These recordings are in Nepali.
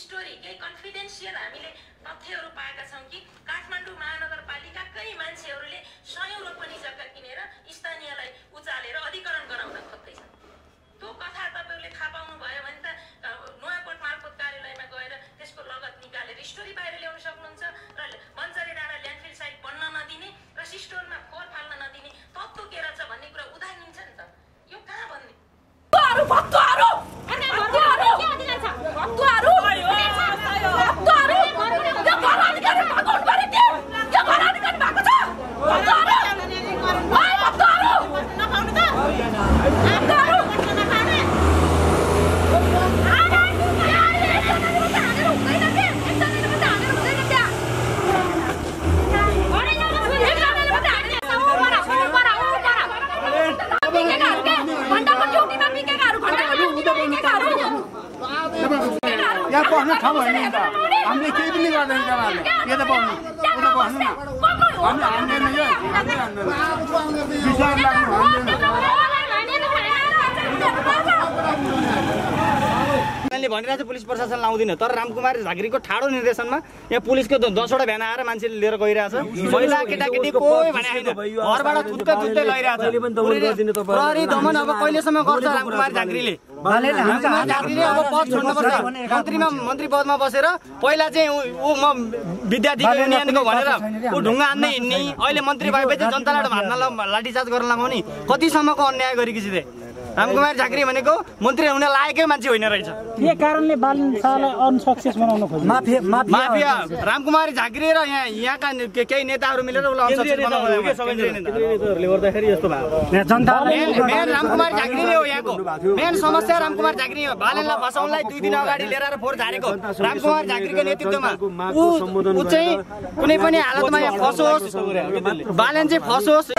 स्टोरी केही कन्फिडेन्सियल हामीले तथ्यहरू पाएका छौँ कि काठमाडौँ महानगरपालिकाकै मान्छेहरूले सयौँ रोपनी जग्गा किनेर स्थानीयलाई उचालेर अधिकरण गराउन खोज्दैछ त्यो कथा तपाईँहरूले थाहा पाउनुभयो भने त नुवाकोट मार्फत कार्यालयमा गएर त्यसको लगत निकालेर स्टोरी बाहिर ल्याउन सक्नुहुन्छ र मन्चरे डाँडा ल्यान्डफिल साइट बन्न नदिने र सिस्टोरमा आफ्नो ठाउँ होइन नि त हामीले केही पनि गर्दैन तपाईँहरूले त पाउनु उता बस्नु हामी हान्दैन यो विचार लाग्नु हान्दैन भनिरहेको छ पुलिस प्रशासनलाई आउँदिन तर रामकुमार झाकरीको ठाडो निर्देशनमा यहाँ पुलिसको दसवटा भ्यान आएर मान्छेले लिएर गइरहेछ महिला केटाकेटी कोही भने होइन घरबाट थुत्तै थुत्तै लैरहेछ प्रहरी दमन अब कहिलेसम्म गर्छ रामकुमार झाँक्रीले मन्त्रीमा मन्त्री पदमा बसेर पहिला चाहिँ ऊ म विद्यार्थी युनियनको भनेर ऊ ढुङ्गा हान्दै हिँड्ने अहिले मन्त्री भएपछि जनतालाई हान्न लाठीचार्ज गर्न लगाउने कतिसम्मको अन्याय गरेकी थिए रामकुमार झाँक्री भनेको मन्त्री हुन लागेकै मान्छे होइन रहेछ के कारणले अनसक्सेस बनाउन खोज्यो माफिया माफिया रामकुमार झाँक्री र यहाँ यहाँका केही नेताहरू मिलेर अनसक्सेस यस्तो भयो जनताले मेन रामकुमार झाँक्री नै हो यहाँको मेन समस्या रामकुमार झाँक्री हो बालनलाई फसाउनलाई दुई दिन अगाडि लिएर फोहोर झारेको रामकुमार झाँक्रीको नेतृत्वमा ऊ चाहिँ कुनै पनि हालतमा यहाँ फसोस् बालन चाहिँ फसोस्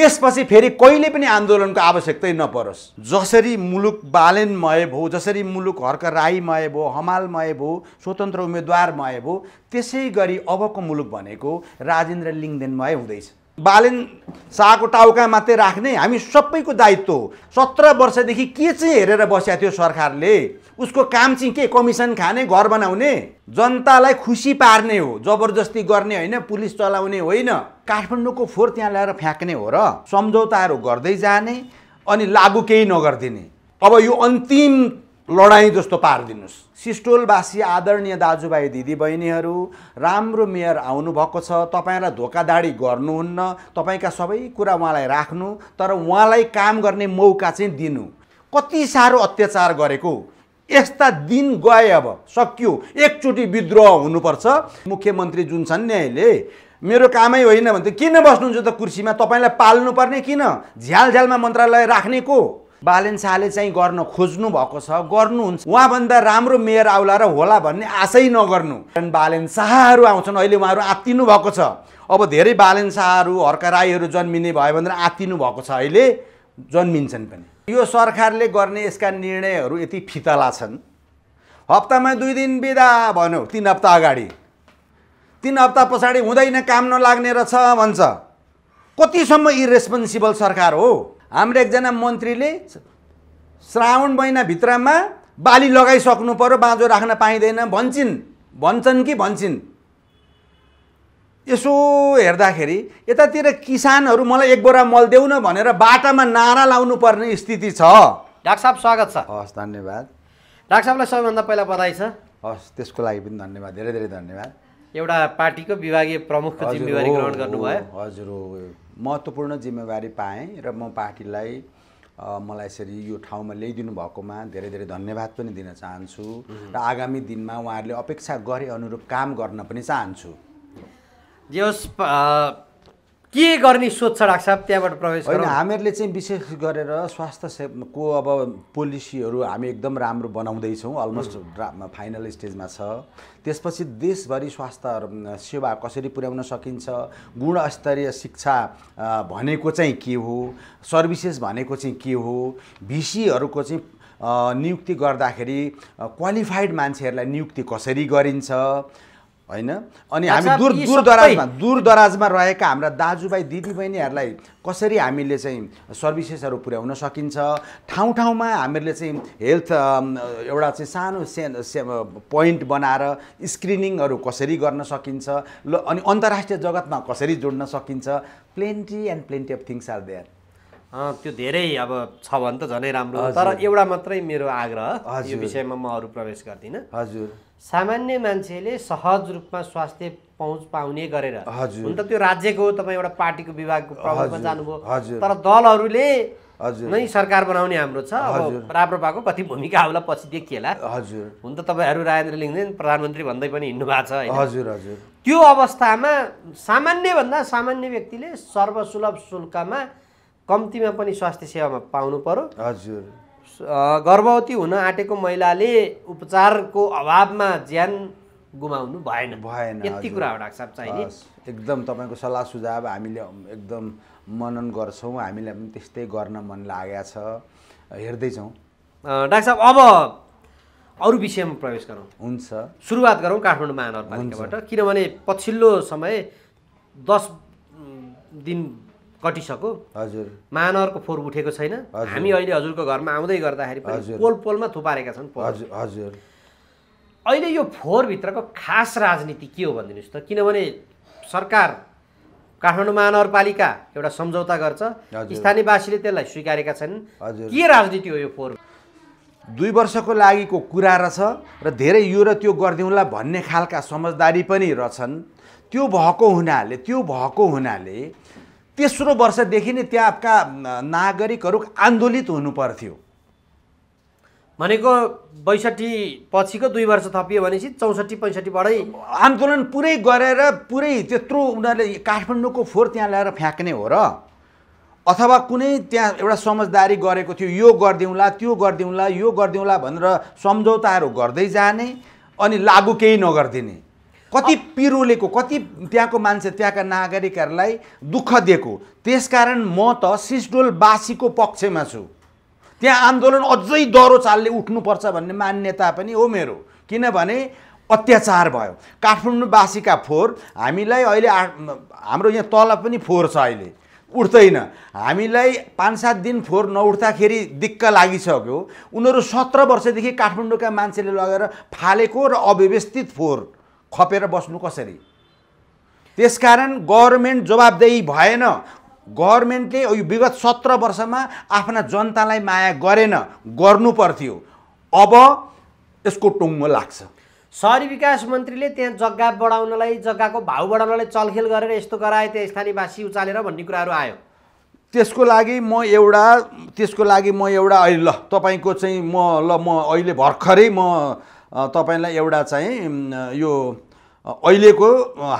त्यसपछि फेरि कहिले पनि आन्दोलनको आवश्यकतै नपरोस् जसरी मुलुक बालेनमय भयो जसरी मुलुक हर्क राईमय भयो हमालमय भयो स्वतन्त्र उम्मेदवारमय भयो त्यसै गरी अबको मुलुक भनेको राजेन्द्र लिङ्गदेनमय हुँदैछ बालेन शाहको टाउका मात्रै राख्ने हामी सबैको दायित्व हो सत्र वर्षदेखि के चाहिँ हेरेर बसेका थियो सरकारले उसको काम चाहिँ के कमिसन खाने घर बनाउने जनतालाई खुसी पार्ने हो जबरजस्ती गर्ने होइन पुलिस चलाउने होइन काठमाडौँको फोहोर त्यहाँ ल्याएर फ्याँक्ने हो र सम्झौताहरू गर्दै जाने अनि लागु केही नगरिदिने अब यो अन्तिम लडाइँ जस्तो पारिदिनुहोस् सिस्टोलवासी आदरणीय दाजुभाइ दिदीबहिनीहरू राम्रो मेयर आउनुभएको छ तपाईँलाई धोकादाडी गर्नुहुन्न तपाईँका सबै कुरा उहाँलाई राख्नु तर उहाँलाई काम गर्ने मौका चाहिँ दिनु कति साह्रो अत्याचार गरेको यस्ता दिन गए अब सकियो एकचोटि विद्रोह हुनुपर्छ मुख्यमन्त्री जुन छन् नि अहिले मेरो कामै होइन भने किन बस्नुहुन्छ त कुर्सीमा तपाईँलाई पाल्नुपर्ने किन झ्याल झ्यालमा मन्त्रालय राख्ने को बालन शाहले चाहिँ गर्न खोज्नु भएको छ गर्नुहुन्छ उहाँभन्दा राम्रो मेयर आउला र होला भन्ने आशै नगर्नु बालन शाहहरू आउँछन् अहिले उहाँहरू आत्तिनु भएको छ अब धेरै बालन शाहहरू हर्का राईहरू जन्मिने भयो भनेर आत्तिनु भएको छ अहिले जन्मिन्छन् पनि यो सरकारले गर्ने यसका निर्णयहरू यति फितला छन् हप्तामा दुई दिन बिदा भन्यो तिन हप्ता अगाडि तिन हप्ता पछाडि हुँदैन काम नलाग्ने रहेछ भन्छ कतिसम्म इरेस्पोन्सिबल सरकार हो हाम्रो एकजना मन्त्रीले श्रावण महिनाभित्रमा बाली लगाइसक्नु पऱ्यो बाँझो राख्न पाइँदैन भन्छन् भन्छन् कि भन्छन् यसो हेर्दाखेरि यतातिर किसानहरू मलाई एक बोरा मल देऊ न भनेर बाटामा नारा लाउनु पर्ने स्थिति छ डाक्टर साहब स्वागत छ हस् धन्यवाद डाक्टर साहबलाई सबैभन्दा पहिला बधाई छ हस् त्यसको लागि पनि धन्यवाद धेरै धेरै धन्यवाद एउटा पार्टीको विभागीय प्रमुखको जिम्मेवारी ग्रहण गर्नुभयो हजुर हो महत्त्वपूर्ण जिम्मेवारी पाएँ र म पार्टीलाई मलाई यसरी यो ठाउँमा ल्याइदिनु भएकोमा धेरै धेरै धन्यवाद पनि दिन चाहन्छु र आगामी दिनमा उहाँहरूले अपेक्षा गरे अनुरूप काम गर्न पनि चाहन्छु जे के गर्ने सोच छ डाक्टर साहब त्यहाँबाट प्रवेश होइन हामीहरूले चाहिँ विशेष गरेर स्वास्थ्य सेवाको अब पोलिसीहरू हामी एकदम राम्रो बनाउँदैछौँ अलमोस्ट फाइनल स्टेजमा छ त्यसपछि देशभरि स्वास्थ्य सेवा कसरी पुर्याउन सकिन्छ गुणस्तरीय शिक्षा भनेको चाहिँ के हो सर्भिसेस भनेको चाहिँ के हो भिसीहरूको चाहिँ नियुक्ति गर्दाखेरि क्वालिफाइड मान्छेहरूलाई नियुक्ति कसरी गरिन्छ होइन अनि हामी दूर दूरदराजमा दूरदराजमा रहेका हाम्रा दाजुभाइ दिदीबहिनीहरूलाई कसरी हामीले चाहिँ सर्भिसेसहरू पुर्याउन सकिन्छ ठाउँ ठाउँमा हामीहरूले चाहिँ हेल्थ एउटा चाहिँ सानो से पोइन्ट बनाएर स्क्रिनिङहरू कसरी गर्न सकिन्छ ल अनि अन्तर्राष्ट्रिय जगतमा कसरी जोड्न सकिन्छ plenty and plenty of things are there त्यो धेरै अब छ भने त झनै राम्रो तर एउटा मात्रै मेरो आग्रह यो विषयमा म अरू प्रवेश गर्दिनँ हजुर सामान्य मान्छेले सहज रूपमा स्वास्थ्य पहुँच पाउने गरेर हजुर हुन त त्यो राज्यको तपाईँ एउटा पार्टीको विभागको प्रभावमा जानुभयो तर दलहरूले हजुर नै सरकार बनाउने हाम्रो छ अब राप्रपाको कति भूमिका होला पछि देखिएला हजुर हुन त तपाईँहरू राजेन्द्र लिङ्गदेन प्रधानमन्त्री भन्दै पनि हिँड्नु भएको छ हजुर हजुर त्यो अवस्थामा सामान्यभन्दा सामान्य व्यक्तिले सर्वसुलभ शुल्कमा कम्तीमा पनि स्वास्थ्य सेवामा पाउनु पर्यो हजुर गर्भवती हुन आँटेको महिलाले उपचारको अभावमा ज्यान गुमाउनु भएन भएन यति कुरा डाक्टर साहब चाहिने एकदम तपाईँको सल्लाह सुझाव हामीले एकदम मनन गर्छौँ हामीलाई पनि त्यस्तै गर्न मन लागेको छ हेर्दैछौँ डाक्टर साहब अब अरू विषयमा प्रवेश गरौँ हुन्छ सुरुवात गरौँ काठमाडौँ महानगरपालिकाबाट किनभने पछिल्लो समय दस दिन कटिसक्यो हजुर महानगरको फोहोर उठेको छैन हामी अहिले हजुरको घरमा आउँदै गर्दाखेरि पोल पोलमा थुपारेका छन् हजुर हजुर अहिले यो फोहोरभित्रको खास राजनीति के हो भनिदिनुहोस् त किनभने सरकार काठमाडौँ महानगरपालिका एउटा सम्झौता गर्छ स्थानीयवासीले त्यसलाई स्वीकारेका छन् के राजनीति हो यो फोहोर दुई वर्षको लागिको कुरा रहेछ र धेरै यो र त्यो गरिदिउँला भन्ने खालका समझदारी पनि रहेछन् त्यो भएको हुनाले त्यो भएको हुनाले तेस्रो वर्षदेखि नै त्यहाँका नागरिकहरू आन्दोलित हुनु भनेको बैसठी पछिको दुई वर्ष थपियो भनेपछि चौसठी पैँसठीबाटै आन्दोलन पुरै गरेर पुरै त्यत्रो उनीहरूले काठमाडौँको फोहोर त्यहाँ ल्याएर फ्याँक्ने हो र अथवा कुनै त्यहाँ एउटा समझदारी गरेको थियो यो गरिदिउँला त्यो गरिदिउँला यो गरिदिउँला भनेर सम्झौताहरू गर्दै जाने अनि लागु केही नगरिदिने कति पिरोलेको कति त्यहाँको मान्छे त्यहाँका नागरिकहरूलाई दुःख दिएको त्यसकारण म त सिसडोलवासीको पक्षमा छु त्यहाँ आन्दोलन अझै दह्रो चालले उठ्नुपर्छ भन्ने मान्यता पनि हो मेरो किनभने अत्याचार भयो काठमाडौँवासीका फोहोर हामीलाई अहिले हाम्रो यहाँ तल पनि फोहोर छ अहिले उठ्दैन हामीलाई पाँच सात दिन फोहोर नउठ्दाखेरि दिक्क लागिसक्यो उनीहरू सत्र वर्षदेखि काठमाडौँका मान्छेले लगेर फालेको र अव्यवस्थित फोहोर खपेर बस्नु कसरी त्यसकारण गभर्मेन्ट जवाबदेही भएन गभर्मेन्टले यो विगत सत्र वर्षमा आफ्ना जनतालाई माया गरेन गर्नु पर्थ्यो अब यसको टुङ्गो लाग्छ सहरी विकास मन्त्रीले त्यहाँ जग्गा बढाउनलाई जग्गाको भाउ बढाउनलाई चलखेल गरेर यस्तो गराए त्यहाँ स्थानीयवासी उचालेर भन्ने कुराहरू आयो त्यसको लागि म एउटा त्यसको लागि म एउटा अहिले ल तपाईँको चाहिँ म ल म अहिले भर्खरै म तपाईँलाई एउटा चाहिँ यो अहिलेको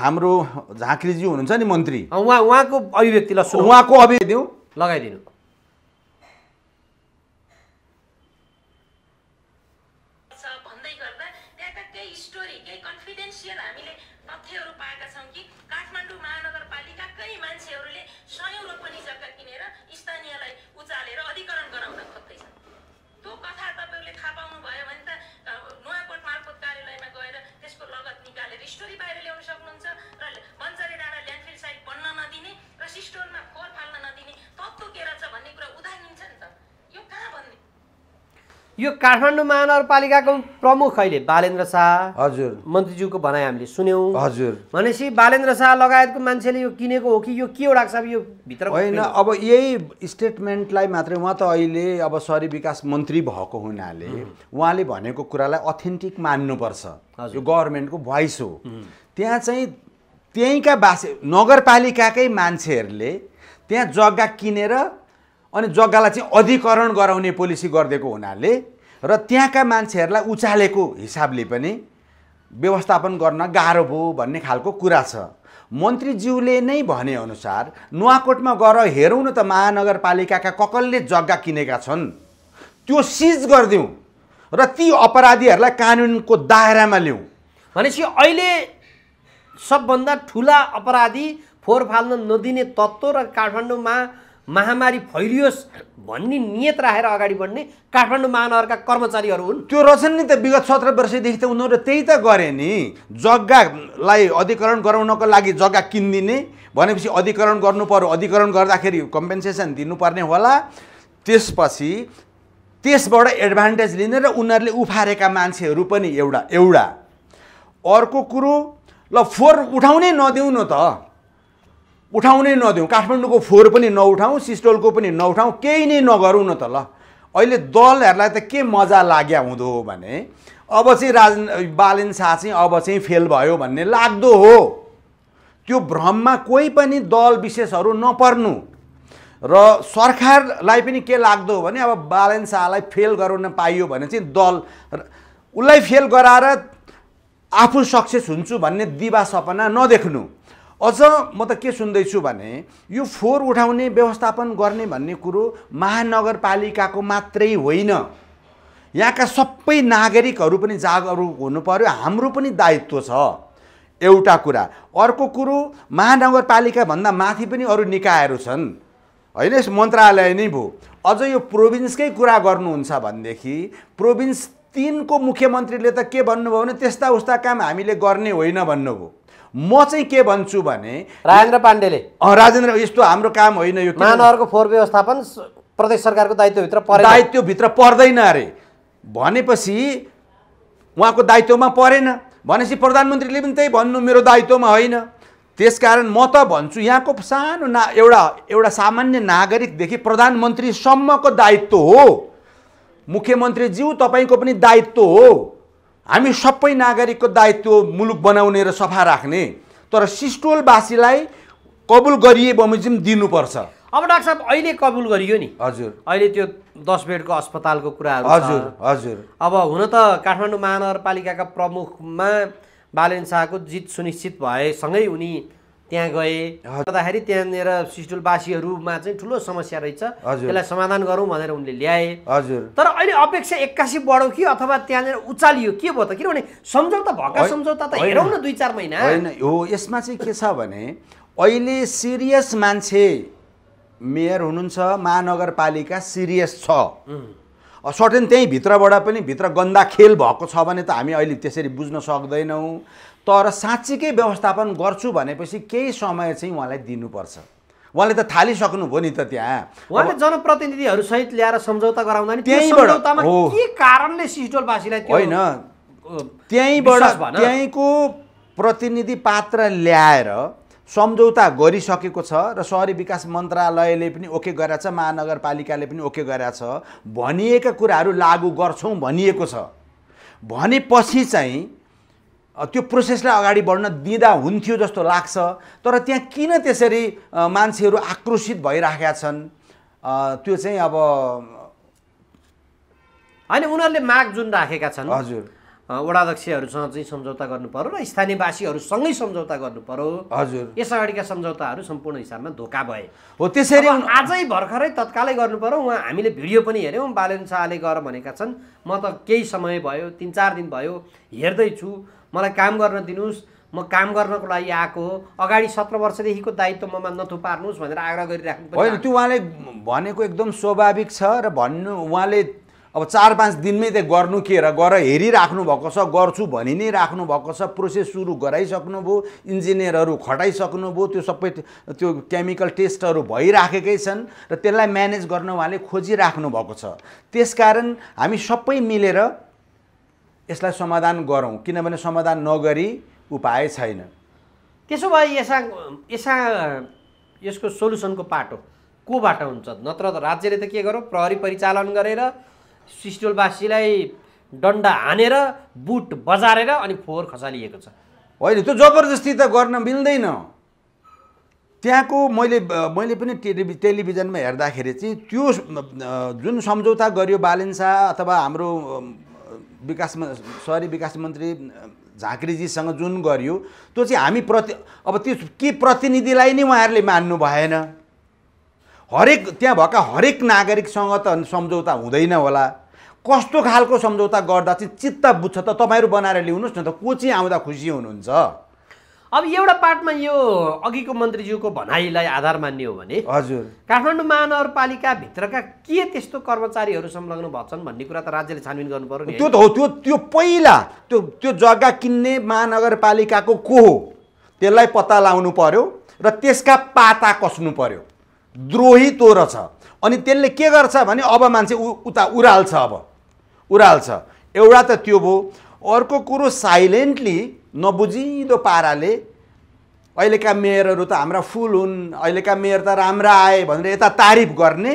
हाम्रो झाँक्रीजी हुनुहुन्छ नि मन्त्री उहाँ उहाँको अभिव्यक्तिलाई उहाँको अभिव्यक्ति लगाइदिनु यो काठमाडौँ महानगरपालिकाको प्रमुख अहिले बालेन्द्र शाह हजुर मन्त्रीज्यूको भनाइ हामीले सुन्यौँ हजुर भनेपछि बालेन्द्र शाह लगायतको मान्छेले यो किनेको हो कि यो के हो छ यो भित्र होइन अब यही स्टेटमेन्टलाई मात्रै उहाँ त अहिले अब सहरी विकास मन्त्री भएको हुनाले उहाँले भनेको कुरालाई अथेन्टिक मान्नुपर्छ यो गभर्मेन्टको भोइस हो त्यहाँ चाहिँ त्यहीँका बासे नगरपालिकाकै मान्छेहरूले त्यहाँ जग्गा किनेर अनि जग्गालाई चाहिँ अधिकरण गराउने पोलिसी गरिदिएको हुनाले र त्यहाँका मान्छेहरूलाई उचालेको हिसाबले पनि व्यवस्थापन गर्न गाह्रो भयो भन्ने खालको कुरा छ मन्त्रीज्यूले नै भनेअनुसार नुवाकोटमा गएर हेरौँ न त महानगरपालिकाका ककलले जग्गा किनेका छन् त्यो सिज गरिदिउँ र ती अपराधीहरूलाई कानुनको दायरामा ल्याउँ भनेपछि अहिले सबभन्दा ठुला अपराधी फोहोर फाल्न नदिने तत्त्व र काठमाडौँमा महामारी फैलियोस् भन्ने नियत राखेर अगाडि बढ्ने काठमाडौँ महानगरका कर्मचारीहरू हुन् त्यो रचन नि त विगत सत्र वर्षदेखि त उनीहरू त्यही त गरे नि जग्गालाई अधिकरण गराउनको लागि जग्गा किनिदिने भनेपछि अधिकरण गर्नु पर्यो अधिकरण गर्दाखेरि कम्पेन्सेसन दिनुपर्ने होला त्यसपछि त्यसबाट एडभान्टेज लिने र उनीहरूले उफारेका मान्छेहरू पनि एउटा एउटा अर्को कुरो ल फोहोर उठाउनै नदिउनु त उठाउनै नदिउँ काठमाडौँको फोहोर पनि नउठाउँ सिस्टोलको पनि नउठाउँ केही नै नगरौँ न त ल अहिले दलहरूलाई त के मजा लाग्यो हुँदो हो भने अब चाहिँ राज बालेन शाह चाहिँ अब चाहिँ फेल भयो भन्ने लाग्दो हो त्यो भ्रममा कोही पनि दल विशेषहरू नपर्नु र सरकारलाई पनि के लाग्दो हो भने अब बालेन शाहलाई फेल गराउन पाइयो भने चाहिँ दल उसलाई फेल गराएर आफू सक्सेस हुन्छु भन्ने दिवा सपना नदेख्नु अझ म त के सुन्दैछु भने यो फोहोर उठाउने व्यवस्थापन गर्ने भन्ने कुरो महानगरपालिकाको मात्रै होइन यहाँका सबै नागरिकहरू पनि जागरुक हुनु पऱ्यो हाम्रो पनि दायित्व छ एउटा कुरा अर्को कुरो महानगरपालिकाभन्दा माथि पनि अरू निकायहरू छन् होइन मन्त्रालय नै भयो अझ यो प्रोभिन्सकै कुरा गर्नुहुन्छ भनेदेखि प्रोभिन्स तिनको मुख्यमन्त्रीले त के भन्नुभयो भने त्यस्ता उस्ता काम हामीले गर्ने होइन भन्नुभयो म चाहिँ के भन्छु भने राजेन्द्र पाण्डेले राजेन्द्र यस्तो हाम्रो काम होइन यो महानगरको फोहोर व्यवस्थापन प्रदेश सरकारको दायित्वभित्र परे दायित्वभित्र पर्दैन अरे भनेपछि उहाँको दायित्वमा परेन भनेपछि प्रधानमन्त्रीले पनि त्यही भन्नु मेरो दायित्वमा होइन त्यसकारण म त भन्छु यहाँको सानो ना एउटा एउटा सामान्य नागरिकदेखि प्रधानमन्त्रीसम्मको दायित्व हो मुख्यमन्त्रीज्यू तपाईँको पनि दायित्व हो हामी सबै नागरिकको दायित्व मुलुक बनाउने र सफा राख्ने तर सिस्टोलवासीलाई कबुल गरिए बमोजिम दिनुपर्छ अब डाक्टर साहब अहिले कबुल गरियो नि हजुर अहिले त्यो दस बेडको अस्पतालको कुराहरू हजुर हजुर अब हुन त काठमाडौँ महानगरपालिकाका प्रमुखमा बालेन शाहको जित सुनिश्चित भएसँगै उनी त्यहाँ गएँ गर्दाखेरि त्यहाँनिर सिस्टुलवासीहरूमा चाहिँ ठुलो समस्या रहेछ त्यसलाई समाधान गरौँ भनेर उनले ल्याए हजुर तर अहिले अपेक्षा एक्कासी बढो कि अथवा त्यहाँनिर उचालियो के भयो त किनभने सम्झौता भएका सम्झौता त हेरौँ न दुई चार महिना होइन हो यसमा चाहिँ के छ भने अहिले सिरियस मान्छे मेयर हुनुहुन्छ महानगरपालिका सिरियस छ सर्टेन त्यहीँ भित्रबाट पनि भित्र गन्दा खेल भएको छ भने त हामी अहिले त्यसरी बुझ्न सक्दैनौँ तर साँच्चीकै व्यवस्थापन गर्छु भनेपछि केही समय चाहिँ उहाँलाई दिनुपर्छ उहाँले त थालिसक्नुभयो नि त त्यहाँ उहाँले जनप्रतिनिधिहरू सहित ल्याएर सम्झौता गराउँदा नि के कारणले होइन त्यहीँबाट त्यहीँको प्रतिनिधि पात्र ल्याएर सम्झौता गरिसकेको छ र सहरी विकास मन्त्रालयले पनि ओके गरेछ महानगरपालिकाले पनि ओके गरेछ भनिएका कुराहरू लागू गर्छौँ भनिएको छ भनेपछि चाहिँ त्यो प्रोसेसलाई अगाडि बढ्न दिँदा हुन्थ्यो जस्तो लाग्छ तर त्यहाँ किन त्यसरी मान्छेहरू आक्रोशित भइराखेका छन् त्यो चाहिँ अब होइन उनीहरूले माग जुन राखेका छन् हजुर वडाध्यक्षहरूसँग चाहिँ सम्झौता गर्नु पऱ्यो र स्थानीयवासीहरूसँगै सम्झौता गर्नु पऱ्यो हजुर यस अगाडिका सम्झौताहरू सम्पूर्ण हिसाबमा धोका भए हो त्यसरी आजै भर्खरै तत्कालै गर्नु पऱ्यो उहाँ हामीले भिडियो पनि हेऱ्यौँ बालन शाहले गएर भनेका छन् म त केही समय भयो तिन चार दिन भयो हेर्दैछु मलाई काम गर्न दिनुहोस् म काम गर्नको लागि आएको हो अगाडि सत्र वर्षदेखिको दायित्व ममा नथुपार्नुहोस् भनेर आग्रह गरिराख्नु होइन त्यो उहाँले भनेको एकदम स्वाभाविक छ र भन्नु उहाँले अब चार पाँच दिनमै त गर्नु के र गर हेरिराख्नु भएको छ गर्छु भनि नै राख्नु भएको छ प्रोसेस सुरु गराइसक्नुभयो इन्जिनियरहरू खटाइसक्नुभयो त्यो सबै त्यो केमिकल टेस्टहरू भइराखेकै छन् र त्यसलाई म्यानेज गर्न उहाँले खोजिराख्नु भएको छ त्यसकारण हामी सबै मिलेर यसलाई समाधान गरौँ किनभने समाधान नगरी उपाय छैन त्यसो भए यसा यसा यसको सोल्युसनको पाटो कोबाट हुन्छ नत्र त राज्यले त के गरौँ प्रहरी परिचालन गरेर सिस्टोलवासीलाई दण्ड हानेर बुट बजारेर अनि फोहोर खसालिएको छ होइन त्यो जबरजस्ती त गर्न मिल्दैन त्यहाँको मैले मैले पनि टेलिभि टेलिभिजनमा हेर्दाखेरि चाहिँ त्यो जुन सम्झौता गरियो बालिन्सा अथवा हाम्रो विकास सहरी विकास मन्त्री झाँक्रीजीसँग जुन गरियो त्यो चाहिँ हामी प्रति अब त्यो के प्रतिनिधिलाई नै उहाँहरूले मान्नु भएन हरेक त्यहाँ भएका हरेक नागरिकसँग त सम्झौता हुँदैन होला कस्तो खालको सम्झौता गर्दा चाहिँ चित्त बुझ्छ त तपाईँहरू बनाएर ल्याउनुहोस् न त को चाहिँ आउँदा खुसी हुनुहुन्छ अब एउटा पार्टमा यो अघिको मन्त्रीज्यूको भनाइलाई आधार मान्ने हो भने हजुर काठमाडौँ महानगरपालिकाभित्रका के त्यस्तो कर्मचारीहरू संलग्न भन्छन् भन्ने कुरा त राज्यले छानबिन गर्नु पर्यो त्यो त हो त्यो त्यो पहिला त्यो त्यो जग्गा किन्ने महानगरपालिकाको को हो त्यसलाई पत्ता लाउनु पर्यो र त्यसका पाता कस्नु पर्यो द्रोही तो रहेछ अनि त्यसले के गर्छ भने अब मान्छे उता उराल्छ अब उराल्छ एउटा त त्यो भयो अर्को कुरो साइलेन्टली नबुझिँदो पाराले अहिलेका मेयरहरू त हाम्रा फुल हुन् अहिलेका मेयर त राम्रा आए भनेर यता तारिफ गर्ने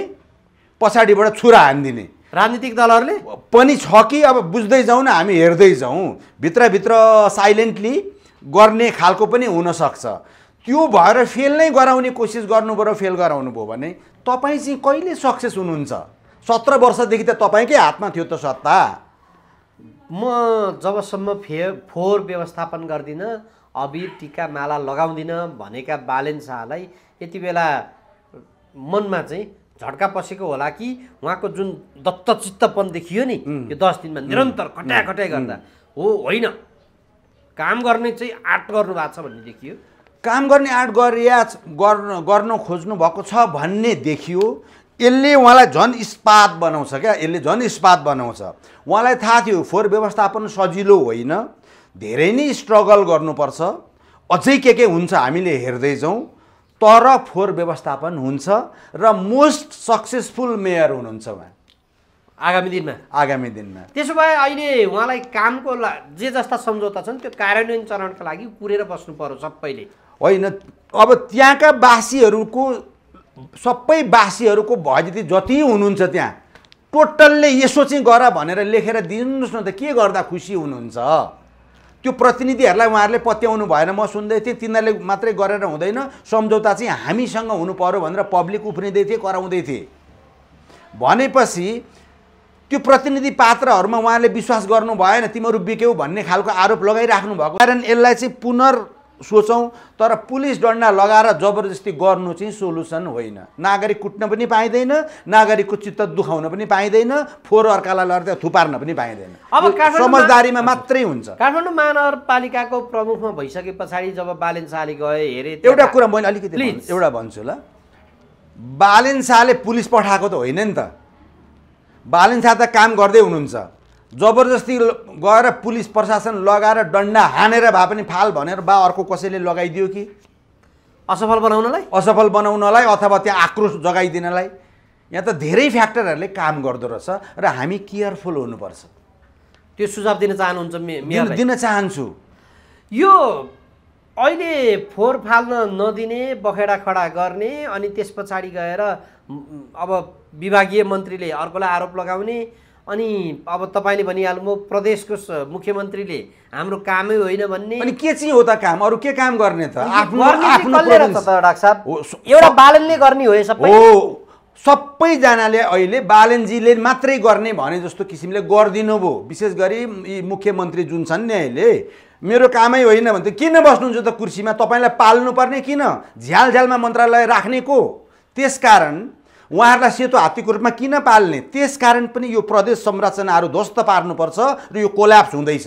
पछाडिबाट छुरा हानिदिने राजनीतिक दलहरूले पनि छ कि अब बुझ्दै जाउँ न हामी हेर्दै जाउँ भित्रभित्र साइलेन्टली गर्ने खालको पनि हुनसक्छ त्यो भएर फेल नै गराउने कोसिस गर्नुभयो फेल गराउनु भयो भने तपाईँ चाहिँ कहिले सक्सेस हुनुहुन्छ सत्र वर्षदेखि त तपाईँकै हातमा थियो त सत्ता म जबसम्म फे फोहोर व्यवस्थापन गर्दिनँ अबिर टिका माला लगाउँदिनँ भनेका बालेन शाहलाई यति बेला मनमा चाहिँ झड्का पसेको होला कि उहाँको जुन दत्तचित्तपन देखियो नि यो दस दिनमा निरन्तर खट्या खट्या गर्दा हो होइन काम गर्ने चाहिँ आँट गर्नु भएको छ भन्ने देखियो काम गर्ने आँट गरिया गर्न खोज्नु भएको छ भन्ने देखियो यसले उहाँलाई झन् इस्पात बनाउँछ क्या यसले झन् इस्पात बनाउँछ उहाँलाई थाहा थियो फोहोर व्यवस्थापन सजिलो होइन धेरै नै स्ट्रगल गर्नुपर्छ अझै के के हुन्छ हामीले हेर्दैछौँ तर फोहोर व्यवस्थापन हुन्छ र मोस्ट सक्सेसफुल मेयर हुनुहुन्छ उहाँ आगामी दिनमा आगामी दिनमा त्यसो भए अहिले उहाँलाई कामको ला जे जस्ता सम्झौता छन् त्यो कार्यान्वयन चरणका लागि कुरेर बस्नु पर्यो सबैले होइन अब त्यहाँका बासीहरूको सबै बासीहरूको भजति जति हुनुहुन्छ त्यहाँ टोटल्ले यसो चाहिँ गर भनेर लेखेर दिनुहोस् न त के गर्दा खुसी हुनुहुन्छ त्यो प्रतिनिधिहरूलाई उहाँहरूले पत्याउनु भएन म सुन्दै थिएँ तिनीहरूले मात्रै गरेर हुँदैन सम्झौता चाहिँ हामीसँग हुनु पऱ्यो भनेर पब्लिक उफ्रिँदै थिए कराउँदै थिए भनेपछि त्यो प्रतिनिधि पात्रहरूमा उहाँले विश्वास गर्नु भएन तिमीहरू बिक्यौ भन्ने खालको आरोप लगाइराख्नु भएको कारण यसलाई चाहिँ पुनर् सोचौँ तर पुलिस डन्डा लगाएर जबरजस्ती गर्नु चाहिँ सोलुसन होइन नागरिक कुट्न पनि पाइँदैन नागरिकको चित्त दुखाउन पनि पाइँदैन फोहोर अर्कालाई लड्दै थुपार्न पनि पाइँदैन अब समझदारीमा मात्रै हुन्छ काठमाडौँ महानगरपालिकाको प्रमुखमा भइसके पछाडि जब बालेन शाहले गए हेरे एउटा कुरा मैले अलिकति एउटा भन्छु ल बालेन शाहले पुलिस पठाएको त होइन नि त बालेन शाह त काम गर्दै हुनुहुन्छ जबरजस्ती गएर पुलिस प्रशासन लगाएर डन्डा हानेर भए पनि फाल भनेर बा अर्को कसैले लगाइदियो कि असफल बनाउनलाई असफल बनाउनलाई अथवा त्यहाँ आक्रोश जगाइदिनलाई यहाँ त धेरै फ्याक्टरहरूले काम गर्दो रहेछ र हामी केयरफुल हुनुपर्छ त्यो सुझाव दिन चाहनुहुन्छ दिन चाहन्छु यो अहिले फोहोर फाल्न नदिने बखेडा खडा गर्ने अनि त्यस पछाडि गएर अब विभागीय मन्त्रीले अर्कोलाई आरोप लगाउने अनि अब तपाईँले भनिहाल्नु म प्रदेशको मुख्यमन्त्रीले हाम्रो कामै होइन भन्ने अनि के चाहिँ हो त काम अरू के काम गर्ने त डाक्टर एउटा बालनले गर्ने हो सबै सबैजनाले अहिले बालनजीले मात्रै गर्ने भने जस्तो किसिमले गरिदिनु भयो विशेष गरी यी मुख्यमन्त्री जुन छन् नि अहिले मेरो कामै होइन भने त किन बस्नुहुन्छ त कुर्सीमा तपाईँलाई पाल्नुपर्ने किन झ्याल झ्यालमा मन्त्रालय राख्ने को त्यस कारण उहाँहरूलाई सेतो हात्तीको रूपमा किन पाल्ने त्यस कारण पनि यो प्रदेश संरचनाहरू ध्वस्त पार्नुपर्छ र यो कोल्याप्स हुँदैछ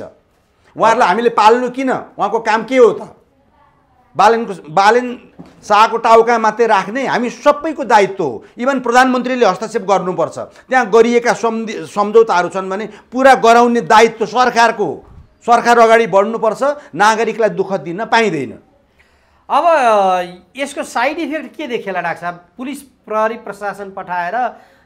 उहाँहरूलाई हामीले पाल्नु किन उहाँको काम के हो त बालनको बालन शाहको टाउका मात्रै राख्ने हामी सबैको दायित्व हो इभन प्रधानमन्त्रीले हस्तक्षेप गर्नुपर्छ त्यहाँ गरिएका सम्झि सम्झौताहरू छन् भने पुरा गराउने दायित्व सरकारको सरकार अगाडि बढ्नुपर्छ नागरिकलाई दुःख दिन पाइँदैन अब यसको साइड इफेक्ट के देखेला डाक्टर साहब पुलिस प्रहरी प्रशासन पठाएर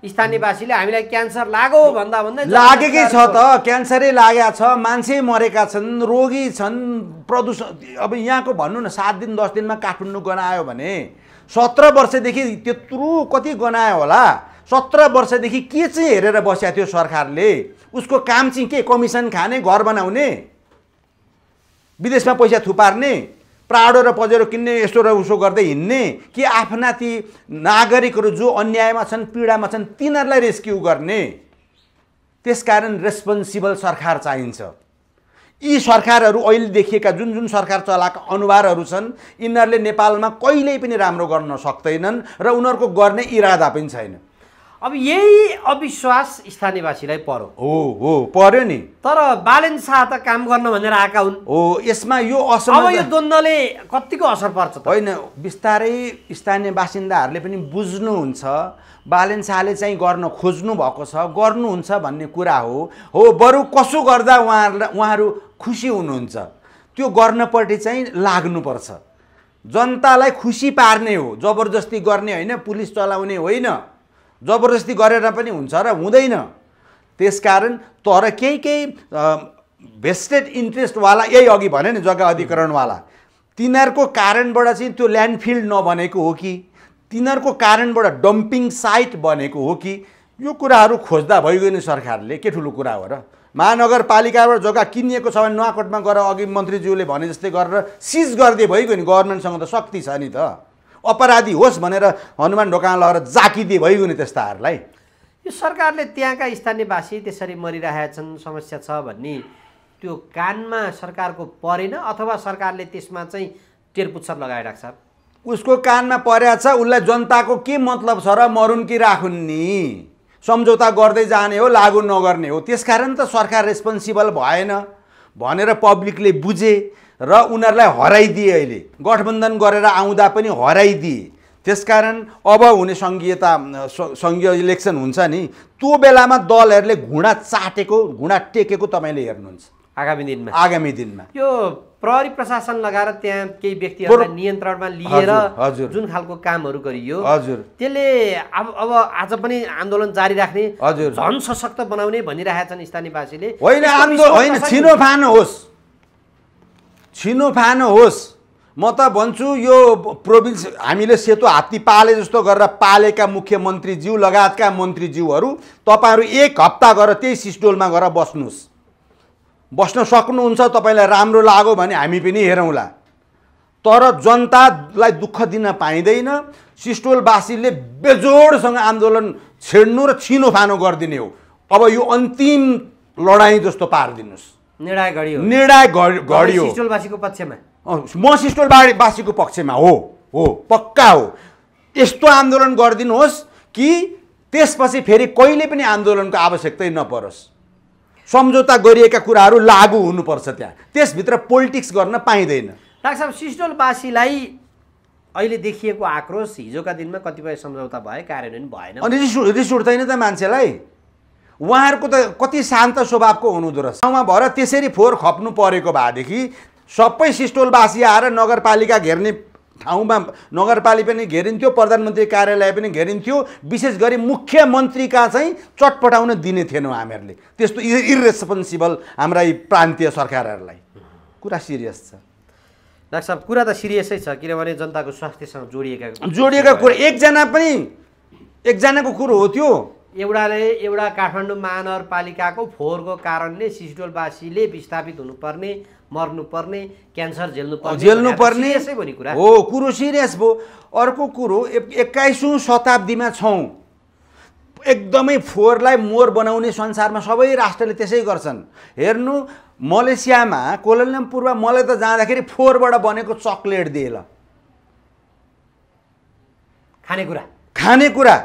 स्थानीयवासीले हामीलाई क्यान्सर लाग्यो भन्दा भन्दै लागेकै छ त क्यान्सरै लागेको छ मान्छे मरेका छन् रोगी छन् प्रदूषण अब यहाँको भन्नु न सात दिन दस दिनमा काठमाडौँ गनायो भने सत्र वर्षदेखि त्यत्रो कति गनायो होला सत्र वर्षदेखि के चाहिँ हेरेर बसेको थियो सरकारले उसको काम चाहिँ के कमिसन खाने घर बनाउने विदेशमा पैसा थुपार्ने प्राडो र पजेरो किन्ने यसो र उसो गर्दै हिँड्ने कि आफ्ना ती नागरिकहरू जो अन्यायमा छन् पीडामा छन् तिनीहरूलाई रेस्क्यु गर्ने त्यसकारण रेस्पोन्सिबल सरकार चाहिन्छ यी सरकारहरू अहिले देखिएका जुन जुन सरकार चलाएका अनुहारहरू छन् यिनीहरूले नेपालमा कहिल्यै पनि राम्रो गर्न सक्दैनन् र उनीहरूको गर्ने इरादा पनि छैन अब यही अविश्वास स्थानीयवासीलाई पर्यो हो हो पर्यो नि तर बालेन शाह त काम गर्न भनेर आएका हुन् हो यसमा यो असर अब यो द्वन्द्वले कतिको असर पर्छ होइन बिस्तारै स्थानीय बासिन्दाहरूले पनि बुझ्नुहुन्छ बालेन शाहले चाहिँ गर्न खोज्नु भएको छ गर्नुहुन्छ भन्ने कुरा हो हो बरु कसो गर्दा उहाँहरूलाई उहाँहरू खुसी हुनुहुन्छ त्यो गर्नपट्टि चाहिँ लाग्नुपर्छ जनतालाई खुसी पार्ने हो जबरजस्ती गर्ने होइन पुलिस चलाउने होइन जबरजस्ती गरेर पनि हुन्छ र हुँदैन त्यसकारण तर केही केही भेस्टेड इन्ट्रेस्टवाला यही अघि भने नि जग्गा अधिकरणवाला तिनीहरूको कारणबाट चाहिँ त्यो ल्यान्डफिल्ड नबनेको हो कि तिनीहरूको कारणबाट डम्पिङ साइट बनेको हो कि यो कुराहरू खोज्दा भइगयो नि सरकारले के ठुलो कुरा हो र महानगरपालिकाबाट जग्गा किनिएको छ भने नुवाकोटमा गएर अघि मन्त्रीज्यूले भने जस्तै गरेर सिज गरिदिए भइगयो नि गभर्मेन्टसँग त शक्ति छ नि त अपराधी होस् भनेर हनुमान ढोकामा लगेर जाकिदिए भइगयो नि त्यस्ताहरूलाई यो सरकारले त्यहाँका स्थानीयवासी त्यसरी मरिरहेका छन् समस्या छ भन्ने त्यो कानमा सरकारको परेन अथवा सरकारले त्यसमा चाहिँ टेरपुच्छर लगाइरहेको छ उसको कानमा परेको छ उसलाई जनताको के मतलब छ र मरुन् कि राखुन् नि सम्झौता गर्दै जाने हो लागु नगर्ने हो त्यसकारण त सरकार रेस्पोन्सिबल भएन भनेर पब्लिकले बुझे र उनीहरूलाई हराइदिए अहिले गठबन्धन गरेर आउँदा पनि हराइदिए त्यसकारण अब हुने सङ्घीयता सङ्घीय इलेक्सन हुन्छ नि त्यो बेलामा दलहरूले घुँडा चाटेको घुँडा टेकेको तपाईँले हेर्नुहुन्छ आगामी दिनमा आगामी दिनमा यो प्रहरी प्रशासन लगाएर त्यहाँ केही व्यक्तिहरूलाई नियन्त्रणमा लिएर जुन खालको कामहरू गरियो हजुर त्यसले अब अब आज पनि आन्दोलन जारी राख्ने हजुर झन सशक्त बनाउने भनिरहेका छन् स्थानीयवासीले होइन आन्दोलन होइन छिनोफान होस् छिनोफानो होस् म त भन्छु यो प्रोभिन्स हामीले सेतो हात्ती पाले जस्तो गरेर पालेका मुख्यमन्त्रीज्यू लगायतका मन्त्रीज्यूहरू तपाईँहरू एक हप्ता गएर त्यही सिस्टोलमा गएर बस्नुहोस् बस्न सक्नुहुन्छ तपाईँलाई राम्रो लाग्यो भने हामी पनि हेरौँला तर जनतालाई दुःख दिन पाइँदैन सिस्टोलवासीले बेजोडसँग आन्दोलन छेड्नु र छिनोफानो गरिदिने हो अब यो अन्तिम लडाइँ जस्तो पारिदिनुहोस् निर्णय गरियो निर्णय सिस्टोल बासीको पक्षमा म सिस्टोलवासीको पक्षमा हो हो पक्का हो यस्तो आन्दोलन गरिदिनुहोस् कि त्यसपछि फेरि कहिले पनि आन्दोलनको आवश्यकतै नपरोस् सम्झौता गरिएका कुराहरू लागू हुनुपर्छ त्यहाँ त्यसभित्र पोलिटिक्स गर्न पाइँदैन डाक्टर साहब सिस्टोलवासीलाई अहिले देखिएको आक्रोश हिजोका दिनमा कतिपय सम्झौता भए कार्यान्वयन भएन अनि रिस रिस उठ्दैन त मान्छेलाई उहाँहरूको त कति शान्त स्वभावको हुनुहुँदो रहेछ गाउँमा भएर त्यसरी फोहोर खप्नु परेको भएदेखि सबै सिस्टोलवासी आएर नगरपालिका घेर्ने ठाउँमा नगरपालिका पनि घेरिन्थ्यो प्रधानमन्त्री कार्यालय पनि घेरिन्थ्यो विशेष गरी मुख्यमन्त्रीका चाहिँ चटपटाउन दिने थिएनौँ हामीहरूले त्यस्तो इरेस्पोन्सिबल हाम्रा यी प्रान्तीय सरकारहरूलाई कुरा सिरियस छ डाक्टर साहब कुरा त सिरियसै छ किनभने जनताको स्वास्थ्यसँग जोडिएका जोडिएका कुरा एकजना पनि एकजनाको कुरो हो त्यो एउटाले एउटा काठमाडौँ महानगरपालिकाको फोहोरको कारणले सिस्टोलवासीले विस्थापित हुनुपर्ने मर्नुपर्ने क्यान्सर झेल्नुपर्ने झेल्नुपर्ने यसै भन्ने कुरा हो कुरो सिरियस भयो अर्को कुरो एक्काइसौँ शताब्दीमा छौँ एकदमै फोहोरलाई मोर बनाउने संसारमा सबै राष्ट्रले त्यसै गर्छन् हेर्नु मलेसियामा कोलम्पुरमा मलाई त जाँदाखेरि फोहोरबाट बनेको चक्लेट दिएर खानेकुरा खानेकुरा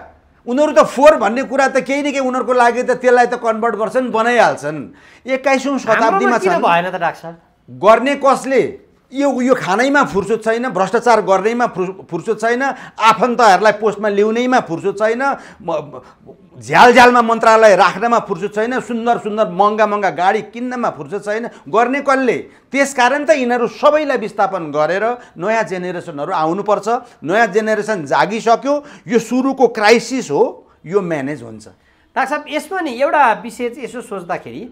उनीहरू त फोहोर भन्ने कुरा त केही न केही उनीहरूको लागि त त्यसलाई त कन्भर्ट गर्छन् बनाइहाल्छन् एक्काइसौँ शताब्दीमा छ भएन त डाक्टर गर्ने कसले यो यो खानैमा फुर्सद छैन भ्रष्टाचार गर्नेमा फुर्सद छैन आफन्तहरूलाई पोस्टमा ल्याउनेमा फुर्सद छैन झ्याल झ्यालमा मन्त्रालय राख्नमा फुर्सद छैन सुन्दर सुन्दर महँगा महँगा गाडी किन्नमा फुर्सद छैन गर्ने कसले त्यसकारण त यिनीहरू सबैलाई विस्थापन गरेर नयाँ जेनेरेसनहरू आउनुपर्छ नयाँ जेनेरेसन जागिसक्यो यो सुरुको क्राइसिस हो यो म्यानेज हुन्छ डाक्टर साहब यसमा नि एउटा विषय चाहिँ यसो सोच्दाखेरि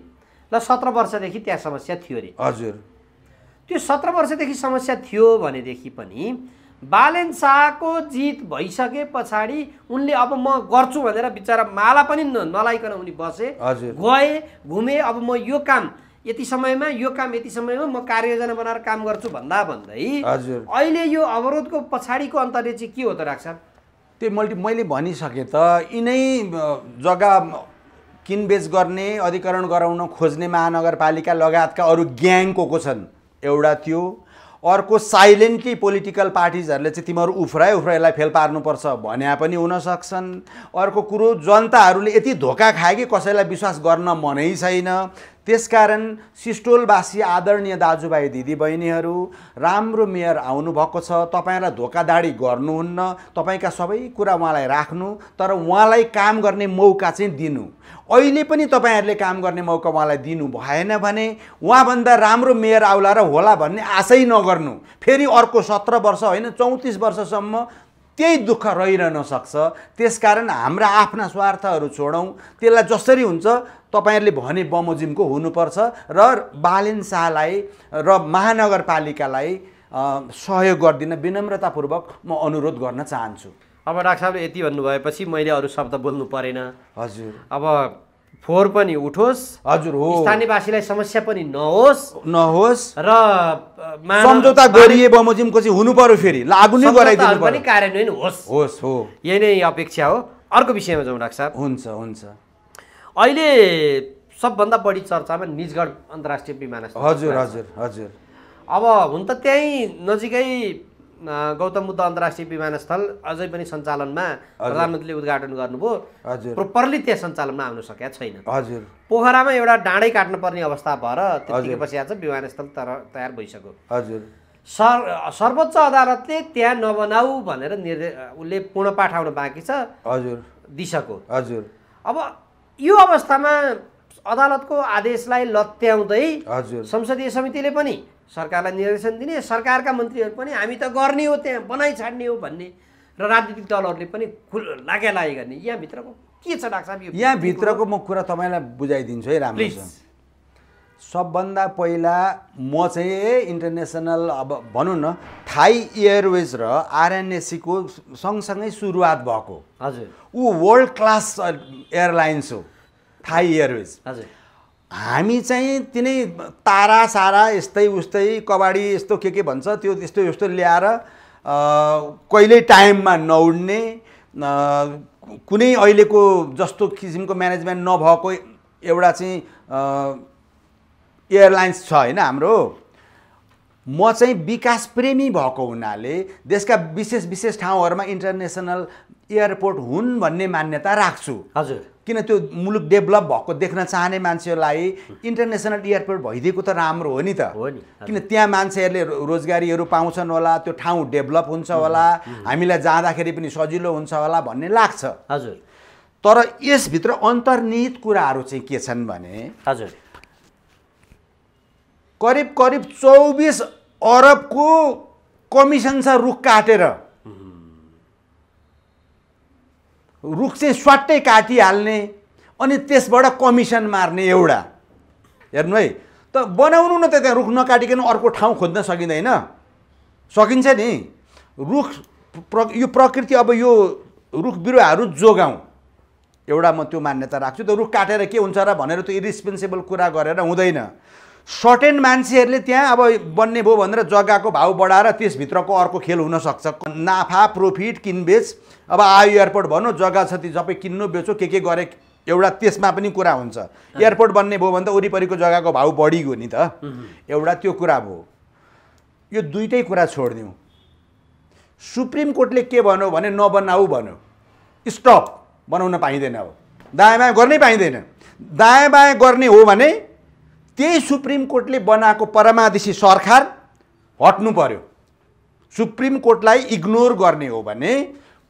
ल सत्र वर्षदेखि त्यहाँ समस्या थियो अरे हजुर त्यो सत्र वर्षदेखि समस्या थियो भनेदेखि पनि बालेन शाहको जित भइसके पछाडि उनले अब म गर्छु भनेर बिचरा माला पनि नलाइकन उनी बसे हजुर गए घुमे अब म यो काम यति समयमा यो काम यति समयमा म कार्ययोजना बनाएर काम गर्छु भन्दा भन्दै हजुर अहिले यो अवरोधको पछाडिको अन्तर्य चाहिँ के हो त राख्छ त्यो मल्टी मैले भनिसकेँ त यिनै जग्गा किनबेच गर्ने अधिकरण गराउन खोज्ने महानगरपालिका लगायतका अरू ग्याङ को को छन् एउटा थियो अर्को साइलेन्टली पोलिटिकल पार्टिजहरूले चाहिँ तिमीहरू उफ्राए उफ्राएलाई फेल पार्नुपर्छ भने पनि हुन सक्छन् अर्को कुरो जनताहरूले यति धोका खाए कि कसैलाई विश्वास गर्न मनै छैन त्यसकारण सिस्टोलवासी आदरणीय दाजुभाइ दिदीबहिनीहरू राम्रो मेयर आउनुभएको छ तपाईँलाई धोकादाडी गर्नुहुन्न तपाईँका सबै कुरा उहाँलाई राख्नु तर उहाँलाई काम गर्ने मौका चाहिँ दिनु अहिले पनि तपाईँहरूले काम गर्ने मौका उहाँलाई दिनु भएन भने उहाँभन्दा राम्रो मेयर आउला र होला भन्ने आशै नगर्नु फेरि अर्को सत्र वर्ष होइन चौतिस वर्षसम्म त्यही दुःख रहिरहन सक्छ त्यसकारण हाम्रा आफ्ना स्वार्थहरू छोडौँ त्यसलाई जसरी हुन्छ तपाईँहरूले भने बमोजिमको हुनुपर्छ र शाहलाई र महानगरपालिकालाई सहयोग गरिदिन विनम्रतापूर्वक म अनुरोध गर्न चाहन्छु अब डाक्टर साहबले यति भन्नुभएपछि मैले अरू शब्द बोल्नु परेन हजुर अब फोहोर पनि उठोस् हजुर हो स्थानीयवासीलाई समस्या पनि नहोस् नहोस् र सम्झौता गरिए बमोजिमको चाहिँ हुनु पर्यो फेरि लागु नै गराइदिनु पनि कार्यान्वयन होस् होस् हो यही नै अपेक्षा हो अर्को विषयमा जाउँ डाक्टर साहब हुन्छ हुन्छ अहिले सबभन्दा बढी चर्चामा निजगढ अन्तर्राष्ट्रिय विमानस्थल हजुर हजुर हजुर अब हुन त त्यहीँ नजिकै गौतम बुद्ध अन्तर्राष्ट्रिय विमानस्थल अझै पनि सञ्चालनमा प्रधानमन्त्रीले उद्घाटन गर्नुभयो प्रोपरली त्यहाँ सञ्चालनमा आउन सकेका छैन हजुर पोखरामा एउटा डाँडै काट्नुपर्ने अवस्था भएर त्यतिकै पश्चात विमानस्थल तर तयार भइसक्यो हजुर सर सर्वोच्च अदालतले त्यहाँ नबनाऊ भनेर निर्देश उसले पूर्ण पाठाउन बाँकी छ हजुर दिशाको हजुर अब यो अवस्थामा अदालतको आदेशलाई लत्याउँदै हजुर संसदीय समितिले पनि सरकारलाई निर्देशन दिने सरकारका मन्त्रीहरू पनि हामी त गर्ने हो त्यहाँ बनाइ छाड्ने हो भन्ने र राजनीतिक दलहरूले पनि लागे लागे गर्ने यहाँभित्रको के छ डाक्टर साहब यहाँभित्रको म कुरा तपाईँलाई बुझाइदिन्छु है राम्रोसँग सबभन्दा पहिला म चाहिँ इन्टरनेसनल अब भनौँ न थाई एयरवेज र आरएनएससीको सँगसँगै सुरुवात भएको हजुर ऊ वर्ल्ड क्लास एयरलाइन्स हो थाई एयरवेज हजुर हामी चाहिँ तिनै तारा सारा यस्तै उस्तै कबाडी यस्तो के के भन्छ त्यो त्यस्तो यस्तो ल्याएर कहिल्यै टाइममा नउड्ने कुनै अहिलेको जस्तो किसिमको म्यानेजमेन्ट नभएको एउटा चाहिँ एयरलाइन्स छ होइन हाम्रो म चाहिँ विकास प्रेमी भएको हुनाले देशका विशेष विशेष ठाउँहरूमा इन्टरनेसनल एयरपोर्ट हुन् भन्ने मान्यता राख्छु हजुर किन त्यो मुलुक डेभलप भएको देख्न चाहने मान्छेहरूलाई इन्टरनेसनल एयरपोर्ट भइदिएको त राम्रो हो नि त हो नि किन त्यहाँ मान्छेहरूले रोजगारीहरू पाउँछन् होला त्यो ठाउँ डेभलप हुन्छ होला हामीलाई जाँदाखेरि पनि सजिलो हुन्छ होला भन्ने लाग्छ हजुर तर यसभित्र अन्तर्निहित कुराहरू चाहिँ के छन् भने हजुर करिब करिब चौबिस अरबको कमिसन छ रुख काटेर रुख चाहिँ स्वाट्टै काटिहाल्ने अनि त्यसबाट कमिसन मार्ने एउटा हेर्नु है त बनाउनु न त त्यहाँ रुख नकाटिकन अर्को ठाउँ खोज्न सकिँदैन सकिन्छ नि रुख प्र यो प्रकृति अब यो रुख बिरुवाहरू जोगाउँ एउटा म त्यो मान्यता राख्छु त रुख काटेर के हुन्छ र भनेर त्यो इरेस्पोन्सिबल कुरा गरेर हुँदैन सर्टेन मान्छेहरूले त्यहाँ अब बन्ने भयो भनेर जग्गाको भाउ बढाएर त्यसभित्रको अर्को खेल हुनसक्छ नाफा प्रोफिट किनबेच अब आयो एयरपोर्ट भनौँ जग्गा छ ती सबै किन्नु बेच्नु के के गरे एउटा त्यसमा पनि कुरा हुन्छ एयरपोर्ट बन्ने भयो भने त वरिपरिको जग्गाको भाउ बढी नि त एउटा त्यो कुरा भयो यो दुइटै कुरा छोडिदिउँ सुप्रिम कोर्टले के भन्यो भने नबनाऊ भन्यो स्टप बनाउन पाइँदैन अब दायाँ बायाँ गर्नै पाइँदैन दायाँ बायाँ गर्ने हो भने त्यही सुप्रिम कोर्टले बनाएको परमादेशी सरकार हट्नु पर्यो सुप्रिम कोर्टलाई इग्नोर गर्ने हो भने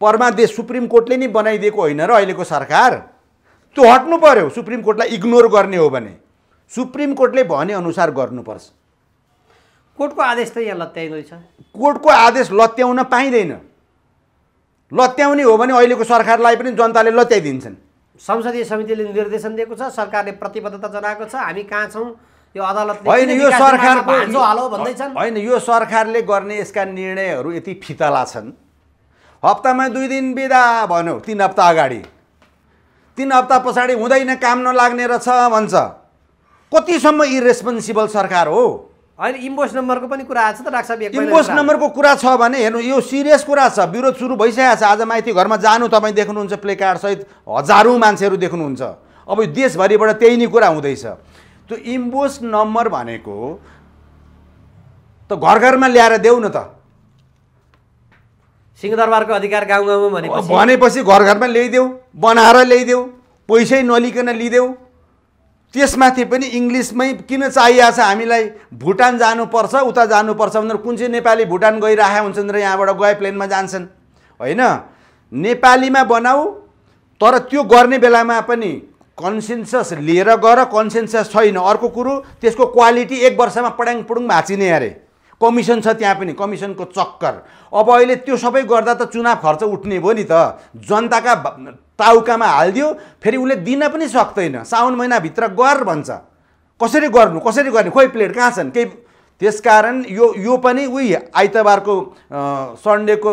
परमादेश सुप्रिम कोर्टले नै बनाइदिएको होइन र अहिलेको सरकार त्यो हट्नु पर्यो सुप्रिम कोर्टलाई इग्नोर गर्ने हो भने सुप्रिम कोर्टले भने अनुसार गर्नुपर्छ कोर्टको आदेश त यहाँ लत्याइँदैछ कोर्टको आदेश लत्याउन पाइँदैन लत्याउने हो भने अहिलेको सरकारलाई पनि जनताले लत्याइदिन्छन् संसदीय समितिले निर्देशन दिएको छ सरकारले प्रतिबद्धता जनाएको छ हामी कहाँ छौँ यो अदालतले होइन यो सरकारको हालो भन्दैछन् होइन यो सरकारले गर्ने यसका निर्णयहरू यति फितला छन् हप्तामा दुई दिन बिदा भन्यो तिन हप्ता अगाडि तिन हप्ता पछाडि हुँदैन काम नलाग्ने रहेछ भन्छ कतिसम्म इरेस्पोन्सिबल सरकार हो होइन इम्बोस नम्बरको पनि कुरा आएको छ त डाक्टर साहब इम्बोस नम्बरको कुरा छ भने हेर्नु यो सिरियस कुरा छ विरोध सुरु भइसकेको छ आज माइती घरमा जानु तपाईँ देख्नुहुन्छ प्लेकार्डसहित हजारौँ मान्छेहरू देख्नुहुन्छ अब देशभरिबाट त्यही नै कुरा हुँदैछ त्यो इम्बोस नम्बर भनेको त घर घरमा ल्याएर देऊ न त सिंहदरबारको अधिकार गाउँ गाउँमा भनेपछि भनेपछि घर घरमा ल्याइदेऊ बनाएर ल्याइदेऊ पैसै नलिकन लिइदेऊ त्यसमाथि पनि इङ्ग्लिसमै किन चाहिएको छ हामीलाई भुटान जानुपर्छ उता जानुपर्छ भनेर कुन चाहिँ नेपाली भुटान गइरहेका हुन्छन् र यहाँबाट गए प्लेनमा जान्छन् होइन नेपालीमा बनाऊ तर त्यो गर्ने बेलामा पनि कन्सेन्सस लिएर गर कन्सेन्सस छैन अर्को कुरो त्यसको क्वालिटी एक वर्षमा पड्याङ पुडुङ भाँचिने अरे कमिसन छ त्यहाँ पनि कमिसनको चक्कर अब अहिले त्यो सबै गर्दा त चुनाव खर्च उठ्ने भयो नि त जनताका टाउकामा हालिदियो फेरि उसले दिन पनि सक्दैन साउन महिनाभित्र गर भन्छ कसरी गर्नु कसरी गर्ने खोइ प्लेट कहाँ छन् केही त्यसकारण यो यो पनि उही आइतबारको सन्डेको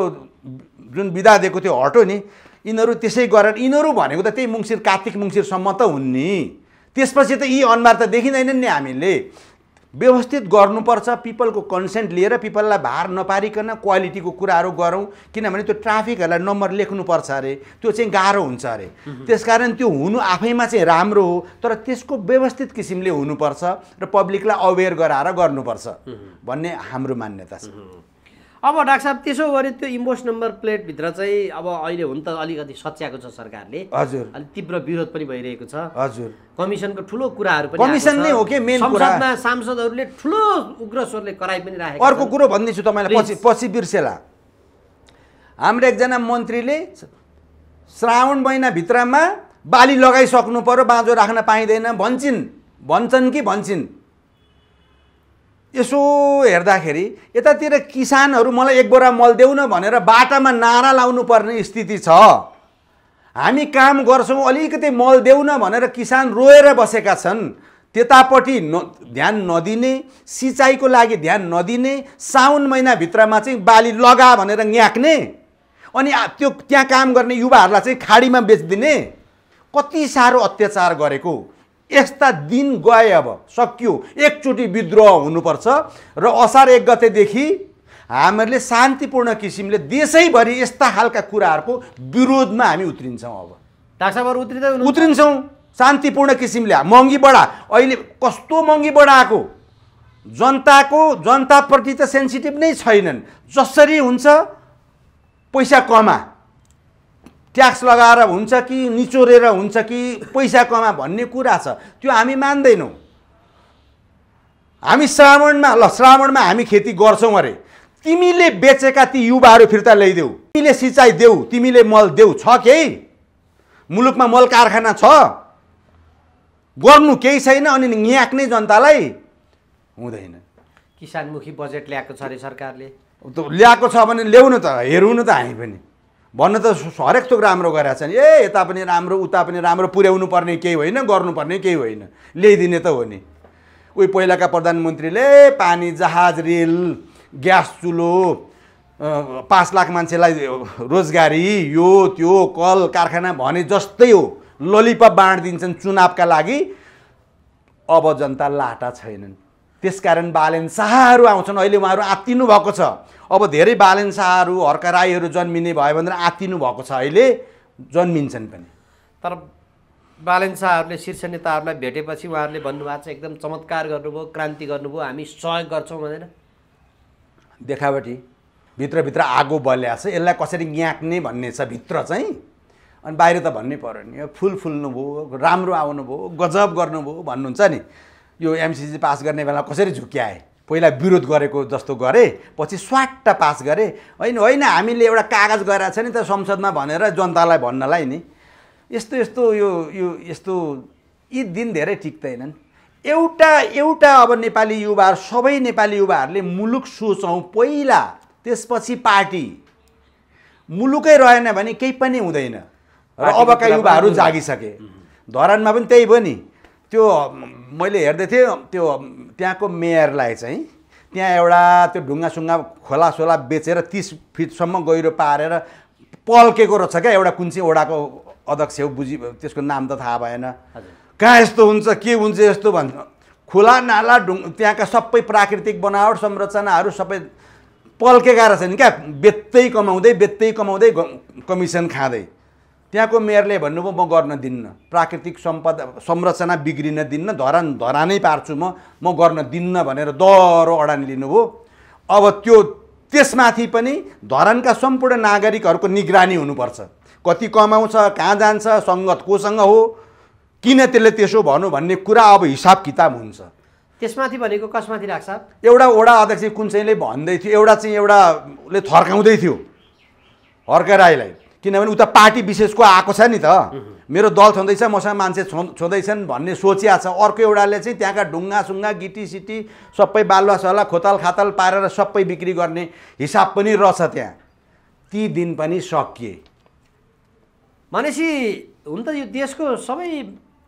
जुन बिदा दिएको थियो हटो नि यिनीहरू त्यसै गरेर यिनीहरू भनेको त त्यही मुङ्सिर कार्तिक मुङ्सिरसम्म त हुन् नि त्यसपछि त यी अनुहार त देखिँदैनन् नि हामीले व्यवस्थित गर्नुपर्छ पिपलको कन्सेन्ट लिएर पिपललाई भार नपारिकन क्वालिटीको कुराहरू गरौँ किनभने त्यो ट्राफिकहरूलाई नम्बर लेख्नुपर्छ अरे त्यो चाहिँ गाह्रो हुन्छ अरे त्यसकारण त्यो हुनु आफैमा चाहिँ राम्रो हो तर त्यसको व्यवस्थित किसिमले हुनुपर्छ र पब्लिकलाई अवेर गराएर गर्नुपर्छ भन्ने हाम्रो मान्यता छ अब डाक्टर साहब त्यसो गरे त्यो इम्बोस नम्बर प्लेटभित्र चाहिँ अब अहिले हुन त अलिकति सच्याएको छ सरकारले हजुर अलिक तीव्र विरोध पनि भइरहेको छ हजुर कमिसनको ठुलो कुराहरू पनि कमिसन नै हो कि मेन संसदमा सांसदहरूले ठुलो उग्र स्वरले कराई पनि राखेको अर्को कुरो भनिदिन्छु तपाईँलाई पछि पछि बिर्सेला हाम्रो एकजना मन्त्रीले श्रावण महिनाभित्रमा बाली लगाइसक्नु पर्यो बाँझो राख्न पाइँदैन भन्छन् भन्छन् कि भन्छन् यसो हेर्दाखेरि यतातिर किसानहरू मलाई एक बोरा मल देऊ न भनेर बाटामा नारा लाउनु पर्ने स्थिति छ हामी काम गर्छौँ अलिकति मल देऊ न भनेर किसान रोएर बसेका छन् त्यतापट्टि न ध्यान नदिने सिँचाइको लागि ध्यान नदिने साउन महिनाभित्रमा चाहिँ बाली लगा भनेर न्याक्ने अनि त्यो त्यहाँ काम गर्ने युवाहरूलाई चाहिँ खाडीमा बेचिदिने कति साह्रो अत्याचार गरेको यस्ता दिन गए अब सकियो एकचोटि विद्रोह हुनुपर्छ र असार एक गतेदेखि हामीहरूले शान्तिपूर्ण किसिमले देशैभरि यस्ता खालका कुराहरूको विरोधमा हामी उत्रिन्छौँ अब ताक्साबाट उत्रिँदै उत्रिन्छौँ शान्तिपूर्ण किसिमले महँगी बढा अहिले कस्तो महँगी बढाएको जनताको जनताप्रति त सेन्सिटिभ नै छैनन् जसरी हुन्छ पैसा कमा ट्याक्स लगाएर हुन्छ कि निचोरेर हुन्छ कि पैसा कमा भन्ने कुरा छ त्यो हामी मान्दैनौँ हामी श्रावणमा ल श्रावणमा हामी खेती गर्छौँ अरे तिमीले बेचेका ती युवाहरू फिर्ता ल्याइदेऊ तिमीले सिँचाइ देऊ तिमीले मल देऊ छ केही मुलुकमा मल कारखाना छ गर्नु केही छैन अनि नै जनतालाई हुँदैन किसानमुखी बजेट ल्याएको छ अरे सरकारले ल्याएको छ भने ल्याउनु त हेरौँ न त हामी पनि भन्नु त हरेक थोक राम्रो गरेका छन् ए यता पनि राम्रो उता पनि राम्रो पुर्याउनु पर्ने केही होइन गर्नुपर्ने केही होइन ल्याइदिने त हो नि उयो पहिलाका प्रधानमन्त्रीले पानी जहाज रेल ग्यास चुलो पाँच लाख मान्छेलाई रोजगारी यो त्यो कल कारखाना भने जस्तै हो ललिपप बाँडिदिन्छन् चुनावका लागि अब जनता लाटा छैनन् त्यसकारण बालेन शाहहरू आउँछन् अहिले उहाँहरू आत्तिनु भएको छ अब धेरै बालेन शाहहरू हर्का राईहरू जन्मिने भयो भनेर आत्तिनु भएको छ अहिले जन्मिन्छन् पनि तर बालेन शाहहरूले शीर्ष नेताहरूलाई भेटेपछि उहाँहरूले भन्नुभएको छ एकदम चमत्कार गर्नुभयो क्रान्ति गर्नुभयो हामी सहयोग गर्छौँ भनेर देखावटी भित्रभित्र आगो बल्या छ यसलाई कसरी ग्याँक्ने भन्ने छ भित्र चाहिँ अनि बाहिर त भन्नै पऱ्यो नि फुल फुल्नुभयो राम्रो आउनुभयो गजब गर्नुभयो भन्नुहुन्छ नि यो एमसिसी पास गर्ने बेला कसरी झुक्क्याए पहिला विरोध गरेको जस्तो गरे पछि स्वाट्ट पास गरे होइन होइन हामीले एउटा कागज गराएको छ नि त संसदमा भनेर जनतालाई भन्नलाई नि यस्तो यस्तो यो यो यस्तो यी दिन धेरै टिक्दैनन् एउटा एउटा अब नेपाली युवाहरू सबै नेपाली युवाहरूले मुलुक सोचौँ पहिला त्यसपछि पार्टी मुलुकै रहेन भने केही पनि हुँदैन र अबका युवाहरू जागिसके धरानमा पनि त्यही भयो नि त्यो मैले हेर्दै थिएँ त्यो त्यहाँको मेयरलाई चाहिँ त्यहाँ एउटा त्यो ढुङ्गासुङ्गा खोलासोला बेचेर तिस फिटसम्म गहिरो पारेर पल्केको रहेछ क्या एउटा कुन चाहिँ ओडाको अध्यक्ष हो बुझी त्यसको नाम त थाहा भएन कहाँ यस्तो हुन्छ के हुन्छ यस्तो भन्छ खुला नाला ढुङ त्यहाँका सबै प्राकृतिक बनावट संरचनाहरू सबै पल्केका रहेछन् क्या बेत्तै कमाउँदै बेत्तै कमाउँदै कमिसन खाँदै त्यहाँको मेयरले भन्नुभयो म गर्न दिन्न प्राकृतिक सम्पदा संरचना बिग्रिन दिन्न धरान धरानै पार्छु म म गर्न दिन्न भनेर दह्रो अडान लिनुभयो अब त्यो त्यसमाथि पनि धरानका सम्पूर्ण नागरिकहरूको निगरानी हुनुपर्छ कति कमाउँछ कहाँ जान्छ सङ्गत कोसँग हो किन त्यसले त्यसो भनौँ भन्ने कुरा अब हिसाब किताब हुन्छ त्यसमाथि भनेको कसमाथि राख्छ एउटा वडा अध्यक्ष कुन चाहिँले भन्दै थियो एउटा चाहिँ एउटा उसले थर्काउँदै थियो हर्के राईलाई किनभने उता पार्टी विशेषको आएको छ नि त मेरो दल छँदैछ मसँग मान्छे छो छोँदैछन् भन्ने सोचिया छ अर्को एउटाले चाहिँ त्यहाँका ढुङ्गा सुङ्गा गिटी सिटी सबै बालुवा सला खोतल खातल पारेर सबै बिक्री गर्ने हिसाब पनि रहेछ त्यहाँ ती दिन पनि सकिए भनेपछि हुन त यो देशको सबै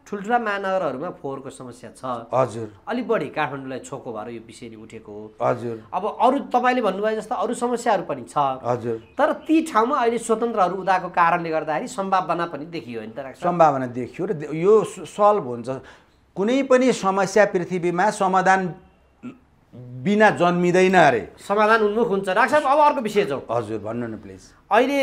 ठुल्ठुला महानगरहरूमा फोहोरको समस्या छ हजुर अलि बढी काठमाडौँलाई छोको भएर यो विषयले उठेको हो हजुर अब अरू तपाईँले भन्नुभयो जस्तो अरू समस्याहरू पनि छ हजुर तर ती ठाउँमा अहिले स्वतन्त्रहरू उदाएको कारणले गर्दाखेरि सम्भावना पनि देखियो नि त सम्भावना देखियो र यो सल्भ हुन्छ कुनै पनि समस्या पृथ्वीमा समाधान बिना जन्मिँदैन अरे समाधान उन्मुख हुन्छ डाक्टर अब अर्को विषय जाउँ हजुर भन्नु न प्लिज अहिले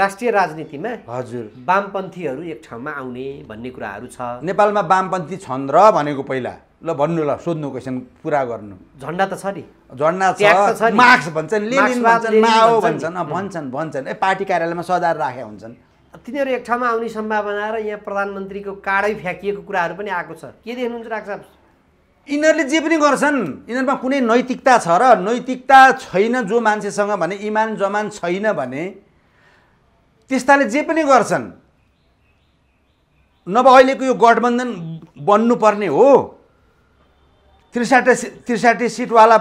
राष्ट्रिय राजनीतिमा हजुर वामपन्थीहरू एक ठाउँमा आउने भन्ने कुराहरू छ नेपालमा वामपन्थी छन् र भनेको पहिला ल भन्नु ल सोध्नु क्वेसन पुरा गर्नु झन्डा त छ नि झन्डा छ मार्क्स भन्छन् लेनिन भन्छन् माओ भन्छन् भन्छन् भन्छन् ए पार्टी कार्यालयमा सजाएर राखेका हुन्छन् तिनीहरू एक ठाउँमा आउने सम्भावना र यहाँ प्रधानमन्त्रीको काडै फ्याँकिएको कुराहरू पनि आएको छ के देख्नुहुन्छ डाक्टर यिनीहरूले जे पनि गर्छन् यिनीहरूमा कुनै नैतिकता छ र नैतिकता छैन जो मान्छेसँग भने इमान जमान छैन भने त्यस्ताले जे पनि गर्छन् नभए अहिलेको यो गठबन्धन बन्नुपर्ने हो त्रिसाठी त्रिसाठी सिटवाला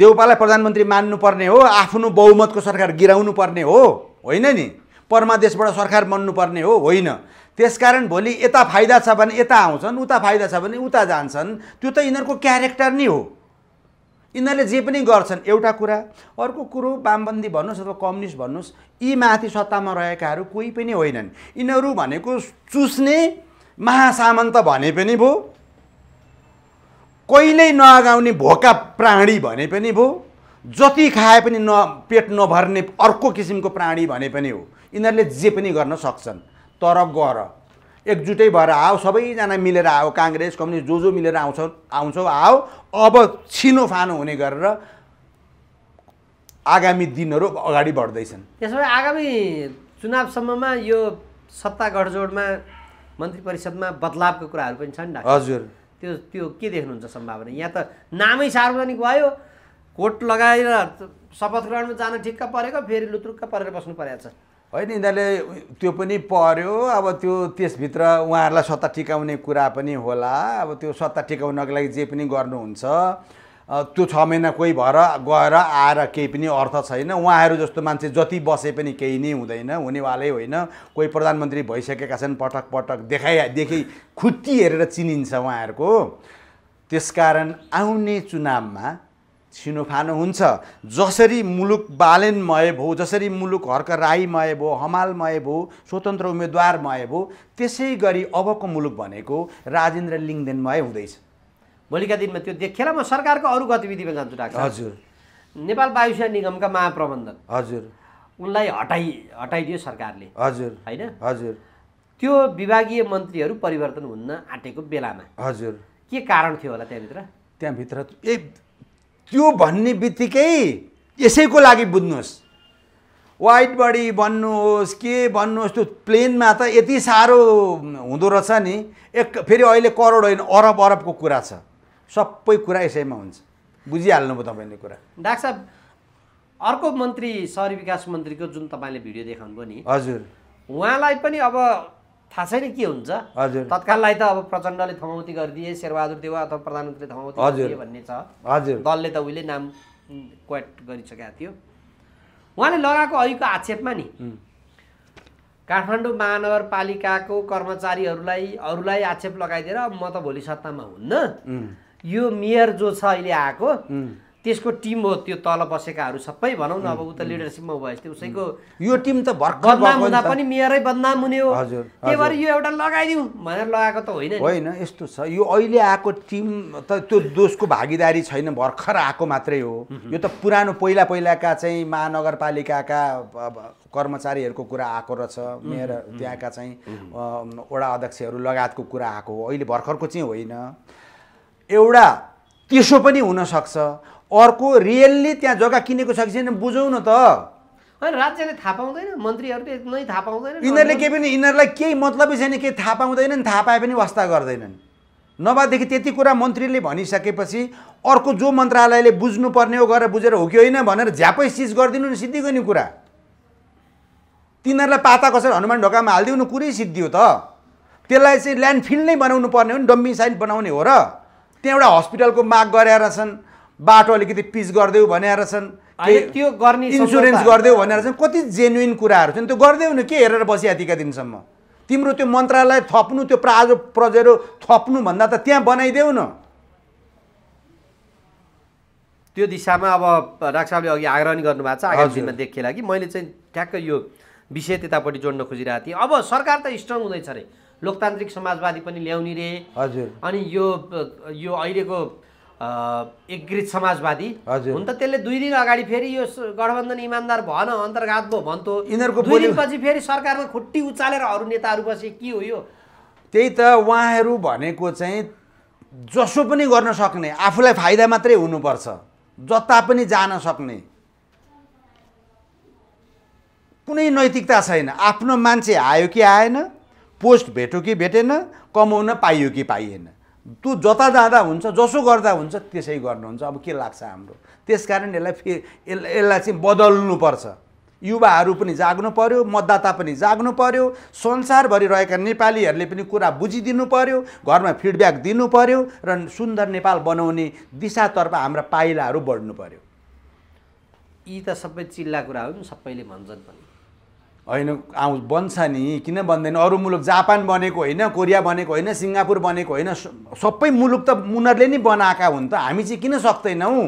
देउपालाई प्रधानमन्त्री मान्नुपर्ने हो आफ्नो बहुमतको सरकार गिराउनु पर्ने हो होइन नि परमादेशबाट सरकार बन्नुपर्ने हो होइन त्यसकारण भोलि यता फाइदा छ भने यता आउँछन् उता फाइदा छ भने उता जान्छन् त्यो त यिनीहरूको क्यारेक्टर नै हो यिनीहरूले जे पनि गर्छन् एउटा कुरा अर्को कुरो वामबन्दी भन्नुहोस् अथवा कम्युनिस्ट भन्नुहोस् यी माथि सत्तामा रहेकाहरू कोही पनि होइनन् यिनीहरू भनेको चुस्ने महासामन्त भने पनि भयो कहिल्यै नअगाउने भोका प्राणी भने पनि भयो जति खाए पनि न पेट नभर्ने अर्को किसिमको प्राणी भने पनि हो यिनीहरूले जे पनि गर्न सक्छन् तरफ गर एकजुटै भएर आऊ सबैजना मिलेर आऊ काङ्ग्रेस कम्युनिस्ट जो जो मिलेर आउँछ आउँछौ आऊ अब छिनोफानो हुने गरेर आगामी दिनहरू अगाडि बढ्दैछन् भए आगामी चुनावसम्ममा यो सत्ता गठजोडमा मन्त्री परिषदमा बदलावको कुराहरू पनि छन् हजुर त्यो त्यो के देख्नुहुन्छ सम्भावना यहाँ त नामै सार्वजनिक भयो कोट लगाएर शपथ ग्रहणमा जान ठिक्क परेको फेरि लुत्रुक्क परेर बस्नु परेको छ होइन यिनीहरूले त्यो पनि पर्यो अब त्यो त्यसभित्र उहाँहरूलाई सत्ता टिकाउने कुरा पनि होला अब त्यो सत्ता टिकाउनको लागि जे पनि गर्नुहुन्छ त्यो छ महिना कोही भएर गएर आएर केही पनि अर्थ छैन उहाँहरू जस्तो मान्छे जति बसे पनि केही नै हुँदैन हुनेवालै होइन कोही प्रधानमन्त्री भइसकेका छन् पटक पटक देखाइ देखि खुट्टी हेरेर चिनिन्छ उहाँहरूको त्यसकारण आउने चुनावमा छिनोफानो हुन्छ जसरी मुलुक बालेनमय भयो जसरी मुलुक हर्क राईमय भयो हमालमय भयो स्वतन्त्र उम्मेदवारमय भयो त्यसै गरी अबको मुलुक भनेको राजेन्द्र लिङ्गदेनमय हुँदैछ भोलिका दिनमा त्यो देखेर म सरकारको अरू गतिविधिमा जान्छु डाक्टर हजुर नेपाल वायुसेवा निगमका महाप्रबन्धक हजुर उनलाई हटाइ हटाइदियो सरकारले हजुर होइन हजुर त्यो विभागीय मन्त्रीहरू परिवर्तन हुन आँटेको बेलामा हजुर के कारण थियो होला त्यहाँभित्र त्यहाँभित्र एक त्यो भन्ने बित्तिकै यसैको लागि बुझ्नुहोस् वाइट बडी भन्नुहोस् के भन्नुहोस् त्यो प्लेनमा त यति साह्रो हुँदो रहेछ नि एक फेरि अहिले करोड होइन अरब अरबको कुरा छ सबै कुरा यसैमा हुन्छ बुझिहाल्नुभयो तपाईँले कुरा डाक्टर साहब अर्को मन्त्री सहरी विकास मन्त्रीको जुन तपाईँले भिडियो देखाउनुभयो नि हजुर उहाँलाई पनि अब थाहा छैन के हुन्छ हजुर तत्काललाई त अब प्रचण्डले थमाउती गरिदिए शेरबहादुर देवा अथवा प्रधानमन्त्रीले थमाउती गरिदिए भन्ने छ हजुर दलले त उहिले नाम क्वाट गरिसकेका थियो उहाँले लगाएको अहिलेको आक्षेपमा नि काठमाडौँ महानगरपालिकाको कर्मचारीहरूलाई अरूलाई आक्षेप लगाइदिएर म त भोलि सत्तामा हुन्न यो मेयर जो छ अहिले आएको त्यसको टिम हो त्यो तल बसेकाहरू सबै भनौँ न अब उता त लिडरसिपमा भएपछि उसैको यो टिम त भर्खर बदनाम हुँदा पनि मेयरै बदनाम हुने हो हजुर त्यही भएर यो एउटा लगाइदिउँ भनेर लगाएको त होइन होइन यस्तो छ यो अहिले आएको टिम त त्यो दोषको भागीदारी छैन भर्खर आएको मात्रै हो यो त पुरानो पहिला पहिलाका चाहिँ महानगरपालिकाका कर्मचारीहरूको कुरा आएको रहेछ मेयर त्यहाँका चाहिँ वडा अध्यक्षहरू लगायतको कुरा आएको हो अहिले भर्खरको चाहिँ होइन एउटा त्यसो पनि हुनसक्छ अर्को रियल्ली त्यहाँ जग्गा किनेको छ कि छैन बुझौँ न त होइन राज्यले थाहा पाउँदैन मन्त्रीहरूले नै थाहा पाउँदैन यिनीहरूले केही पनि यिनीहरूलाई केही मतलबै छैन केही थाहा पाउँदैनन् थाहा पाए पनि वास्ता गर्दैनन् नभएदेखि त्यति कुरा मन्त्रीले भनिसकेपछि अर्को जो मन्त्रालयले बुझ्नुपर्ने हो गरेर बुझेर हो कि होइन भनेर झ्यापै सिज गरिदिनु नि सिद्धि गर्ने कुरा तिनीहरूलाई पाता कसरी हनुमान ढोकामा हालिदिउनु कुरै सिद्धियो त त्यसलाई चाहिँ ल्यान्डफिल्ड नै बनाउनु पर्ने हो नि डम्बी साइड बनाउने हो र त्यहाँ एउटा हस्पिटलको माग गरेर छन् बाटो अलिकति पिच गरिदेऊ भनेर छन् त्यो गर्ने इन्सुरेन्स गरिदेऊ भनेर छन् कति जेन्युन कुराहरू छन् त्यो गरिदेऊ न के हेरेर बसिया तिका दिनसम्म तिम्रो त्यो मन्त्रालय थप्नु त्यो प्राजो प्रजेरो थप्नु भन्दा त त्यहाँ बनाइदेऊ न त्यो दिशामा अब डाक्टर साहबले अघि आग्रहणी गर्नुभएको छ आगामी दिनमा देखेला कि मैले चाहिँ ठ्याक्कै यो विषय त्यतापट्टि जोड्न खोजिरहेको थिएँ अब सरकार त स्ट्रङ हुँदैछ अरे लोकतान्त्रिक समाजवादी पनि ल्याउने रे हजुर अनि यो यो अहिलेको एकृत समाजवादी हुन त त्यसले दुई दिन अगाडि फेरि यो गठबन्धन इमान्दार भएन अन्तर्घात भयो भन्थ्यो यिनीहरूको दुई दिनपछि फेरि सरकारमा खुट्टी उचालेर अरू नेताहरू बसे के हो यो त्यही त उहाँहरू भनेको चाहिँ जसो पनि गर्न सक्ने आफूलाई फाइदा मात्रै हुनुपर्छ जता पनि जान सक्ने कुनै नैतिकता छैन आफ्नो मान्छे आयो कि आएन पोस्ट भेट्यो कि भेटेन कमाउन पाइयो कि पाइएन तँ जता जाँदा हुन्छ जसो गर्दा हुन्छ त्यसै गर्नुहुन्छ अब के लाग्छ हाम्रो त्यस कारण यसलाई फे यसलाई चाहिँ बदल्नुपर्छ युवाहरू पनि जाग्नु पर्यो मतदाता पनि जाग्नु पर्यो संसारभरि रहेका नेपालीहरूले पनि कुरा बुझिदिनु पर्यो घरमा फिडब्याक दिनु पर्यो र सुन्दर नेपाल बनाउने दिशातर्फ हाम्रा पाइलाहरू बढ्नु पर्यो यी त सबै चिल्ला कुरा हो नि सबैले भन्छन् पनि होइन आउ बन्छ नि किन बन्दैन अरू मुलुक जापान बनेको होइन कोरिया बनेको होइन सिङ्गापुर बनेको होइन सबै मुलुक त उनीहरूले नै बनाएका हुन् त हामी चाहिँ किन सक्दैनौँ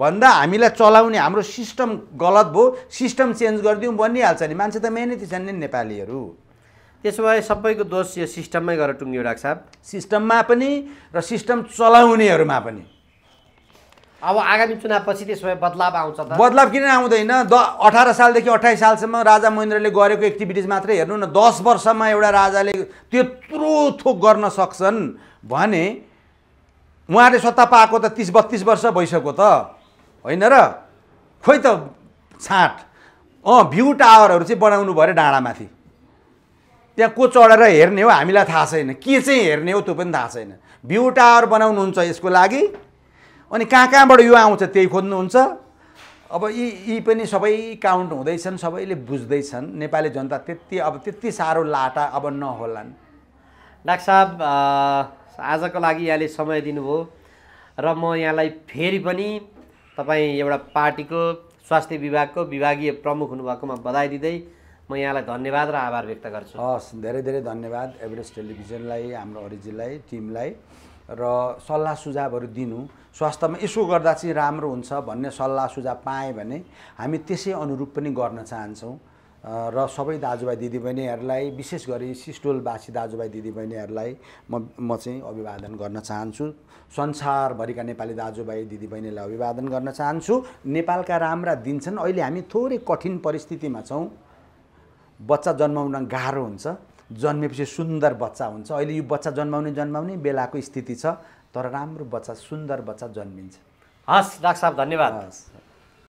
भन्दा हामीलाई चलाउने हाम्रो सिस्टम गलत भयो सिस्टम चेन्ज गरिदिउँ बनिहाल्छ नि मान्छे त मेहनती छन् नि नेपालीहरू त्यसो भए सबैको दोष यो सिस्टममै गएर टुङ्गियो डाक्टर साहब सिस्टममा पनि र सिस्टम चलाउनेहरूमा पनि अब आगामी चुनावपछि भए बदलाव आउँछ बदलाव किन आउँदैन द अठार सालदेखि अठाइस सालसम्म राजा महेन्द्रले गरेको एक्टिभिटिज मात्रै हेर्नु न दस वर्षमा एउटा राजाले त्यत्रो थोक गर्न सक्छन् भने उहाँले सत्ता पाएको त तिस बत्तिस वर्ष भइसक्यो त होइन र खोइ त छाँट अँ भ्यू टावरहरू चाहिँ बनाउनु भयो अरे डाँडामाथि त्यहाँ को चढेर हेर्ने हो हामीलाई थाहा छैन के चाहिँ हेर्ने हो त्यो पनि थाहा छैन भ्यू टावर बनाउनुहुन्छ यसको लागि अनि कहाँ कहाँबाट यो आउँछ त्यही खोज्नुहुन्छ अब यी यी पनि सबै काउन्ट हुँदैछन् सबैले बुझ्दैछन् नेपाली जनता त्यति अब त्यति साह्रो लाटा अब नहोलान् डाक्टर साहब आजको लागि यहाँले समय दिनुभयो र म यहाँलाई फेरि पनि तपाईँ एउटा पार्टीको स्वास्थ्य विभागको विभागीय प्रमुख हुनुभएकोमा बधाई दिँदै म यहाँलाई धन्यवाद र आभार व्यक्त गर्छु हस् धेरै धेरै धन्यवाद एभरेस्ट टेलिभिजनलाई हाम्रो अरिजीलाई टिमलाई र सल्लाह सुझावहरू दिनु स्वास्थ्यमा यसो गर्दा चाहिँ राम्रो हुन्छ भन्ने सल्लाह सुझाव पाएँ भने हामी त्यसै अनुरूप पनि गर्न चाहन्छौँ र सबै दाजुभाइ दिदीबहिनीहरूलाई विशेष गरी सिस्टोलवासी दाजुभाइ दिदीबहिनीहरूलाई म म चाहिँ अभिवादन गर्न चाहन्छु संसारभरिका नेपाली दाजुभाइ दिदीबहिनीलाई अभिवादन गर्न चाहन्छु नेपालका राम्रा दिन छन् अहिले हामी थोरै कठिन परिस्थितिमा छौँ बच्चा जन्माउन गाह्रो हुन्छ जन्मेपछि सुन्दर बच्चा हुन्छ अहिले यो बच्चा जन्माउने जन्माउने बेलाको स्थिति छ तर राम्रो बच्चा सुन्दर बच्चा जन्मिन्छ हस् डाक्टर साहब धन्यवाद हस्